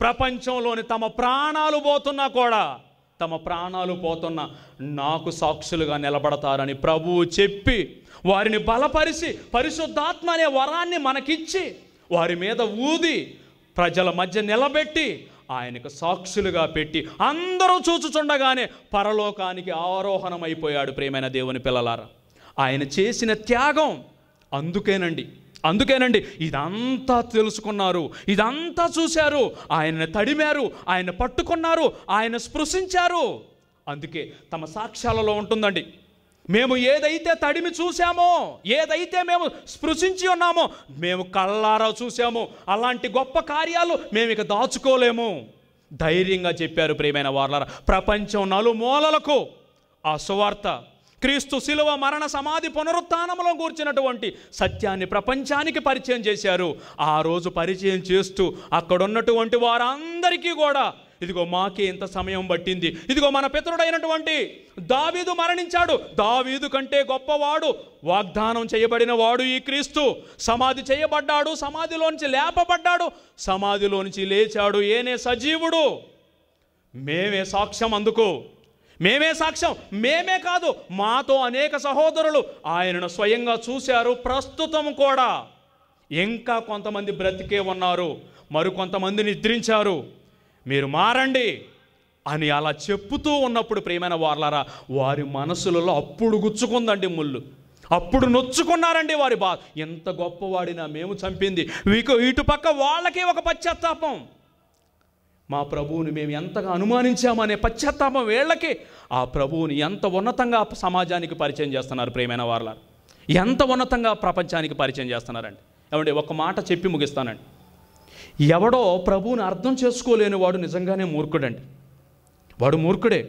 ప్రపంచంలోని తమ ప్రాణాలు పోతున్నా కూడా తమ ప్రాణాలు పోతున్న నాకు సాక్షులుగా నిలబడతారని ప్రభువు చెప్పి వారిని బలపరిచి పరిశుద్ధాత్మ అనే వరాన్ని మనకిచ్చి వారి మీద ఊది ప్రజల మధ్య నిలబెట్టి ఆయనకు సాక్షులుగా పెట్టి అందరూ చూచుచుండగానే పరలోకానికి ఆరోహణమైపోయాడు ప్రేమైన దేవుని పిల్లలారా ఆయన చేసిన త్యాగం అందుకేనండి అందుకేనండి ఇదంతా తెలుసుకున్నారు ఇదంతా చూశారు ఆయన్ని తడిమారు ఆయన పట్టుకున్నారు ఆయన స్పృశించారు అందుకే తమ సాక్ష్యాలలో ఉంటుందండి మేము ఏదైతే తడిమి చూసామో ఏదైతే మేము స్పృశించి ఉన్నామో మేము కళ్ళారా చూసాము అలాంటి గొప్ప కార్యాలు మేము ఇక దాచుకోలేము ధైర్యంగా చెప్పారు ప్రియమైన వార్లరా ప్రపంచం నలుమూలలకు ఆ సువార్త క్రీస్తు శిలువ మరణ సమాధి పునరుత్థానంలో కూర్చున్నటువంటి సత్యాన్ని ప్రపంచానికి పరిచయం చేశారు ఆ రోజు పరిచయం చేస్తూ అక్కడున్నటువంటి వారందరికీ కూడా ఇదిగో మాకే ఇంత సమయం పట్టింది ఇదిగో మన పితరుడైనటువంటి దావీదు మరణించాడు దావీదు కంటే గొప్పవాడు వాగ్దానం చేయబడిన వాడు ఈ క్రీస్తు సమాధి చేయబడ్డాడు సమాధిలోంచి లేపబడ్డాడు సమాధిలోంచి లేచాడు ఏనే సజీవుడు మేమే సాక్ష్యం అందుకో మేమే సాక్ష్యం మేమే కాదు మాతో అనేక సహోదరులు ఆయనను స్వయంగా చూశారు ప్రస్తుతం కూడా ఇంకా కొంతమంది బ్రతికే ఉన్నారు మరికొంతమంది నిద్రించారు మీరు మారండి అని అలా చెప్పుతూ ఉన్నప్పుడు ప్రియమైన వార్లారా వారి మనసులలో అప్పుడు గుచ్చుకుందండి ముళ్ళు అప్పుడు నొచ్చుకున్నారండి వారి బాధ ఎంత గొప్పవాడినా మేము చంపింది వీకు ఇటుపక్క వాళ్ళకే ఒక పశ్చాత్తాపం మా ప్రభువుని మేము ఎంతగా అనుమానించామనే పశ్చాత్తాపం వేళ్లకి ఆ ప్రభువుని ఎంత ఉన్నతంగా సమాజానికి పరిచయం చేస్తున్నారు ప్రేమైన వార్ల ఎంత ఉన్నతంగా ప్రపంచానికి పరిచయం చేస్తున్నారండి ఏమంటే ఒక మాట చెప్పి ముగిస్తానండి ఎవడో ప్రభువుని అర్థం చేసుకోలేని వాడు నిజంగానే మూర్ఖుడండి వాడు మూర్ఖుడే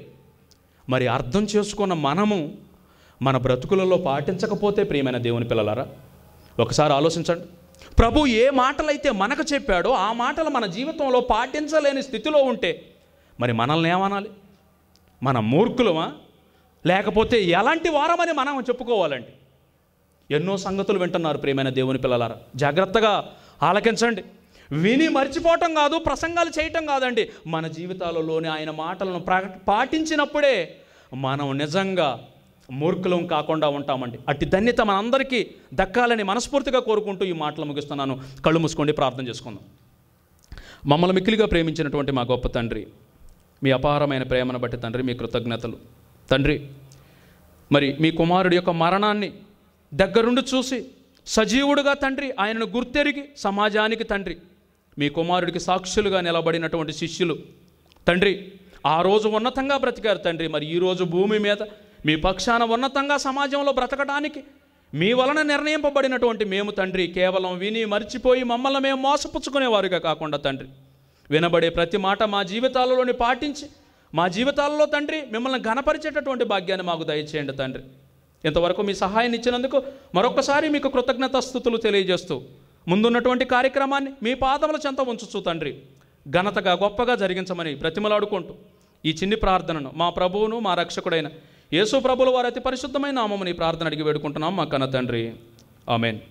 మరి అర్థం చేసుకున్న మనము మన బ్రతుకులలో పాటించకపోతే ప్రియమైన దేవుని పిల్లలారా ఒకసారి ఆలోచించండి ప్రభు ఏ మాటలైతే మనకు చెప్పాడో ఆ మాటలు మన జీవితంలో పాటించలేని స్థితిలో ఉంటే మరి మనల్ని ఏమనాలి మన మూర్ఖులమా లేకపోతే ఎలాంటి వారమని మనం చెప్పుకోవాలండి ఎన్నో సంగతులు వింటున్నారు ప్రేమైన దేవుని పిల్లలారా జాగ్రత్తగా ఆలకించండి విని మర్చిపోవటం కాదు ప్రసంగాలు చేయటం కాదండి మన జీవితాలలోని ఆయన మాటలను ప్రా పాటించినప్పుడే మనం నిజంగా మూర్ఖులం కాకుండా ఉంటామండి అట్టి ధన్యత మనందరికీ దక్కాలని మనస్ఫూర్తిగా కోరుకుంటూ ఈ మాటలు ముగిస్తున్నాను కళ్ళు మూసుకోండి ప్రార్థన చేసుకుందాం మమ్మల్ని మిక్కిలిగా ప్రేమించినటువంటి మా గొప్ప తండ్రి మీ అపారమైన ప్రేమను బట్టి తండ్రి మీ కృతజ్ఞతలు తండ్రి మరి మీ కుమారుడి యొక్క మరణాన్ని దగ్గరుండి చూసి సజీవుడుగా తండ్రి ఆయనను గుర్తెరిగి సమాజానికి తండ్రి మీ కుమారుడికి సాక్షులుగా నిలబడినటువంటి శిష్యులు తండ్రి ఆ రోజు ఉన్నతంగా బ్రతికారు తండ్రి మరి ఈరోజు భూమి మీద మీ పక్షాన ఉన్నతంగా సమాజంలో బ్రతకడానికి మీ వలన నిర్ణయింపబడినటువంటి మేము తండ్రి కేవలం విని మర్చిపోయి మమ్మల్ని మేము మోసపుచ్చుకునేవారుగా కాకుండా తండ్రి వినబడే ప్రతి మాట మా జీవితాలలోని పాటించి మా జీవితాలలో తండ్రి మిమ్మల్ని గనపరిచేటటువంటి భాగ్యాన్ని మాకు దయచేయండి తండ్రి ఇంతవరకు మీ సహాయం ఇచ్చినందుకు మరొకసారి మీకు కృతజ్ఞత స్థుతులు తెలియజేస్తూ ముందున్నటువంటి కార్యక్రమాన్ని మీ పాదముల చెంత ఉంచుచు తండ్రి ఘనతగా గొప్పగా జరిగించమని ప్రతిమలాడుకుంటూ ఈ చిన్ని ప్రార్థనను మా ప్రభువును మా రక్షకుడైన యేసు ప్రభుల వారి అతి పరిశుద్ధమైన నామముని ప్రార్థన అడిగి వేడుకుంటున్నాం మా కన్న తండ్రి ఆమెన్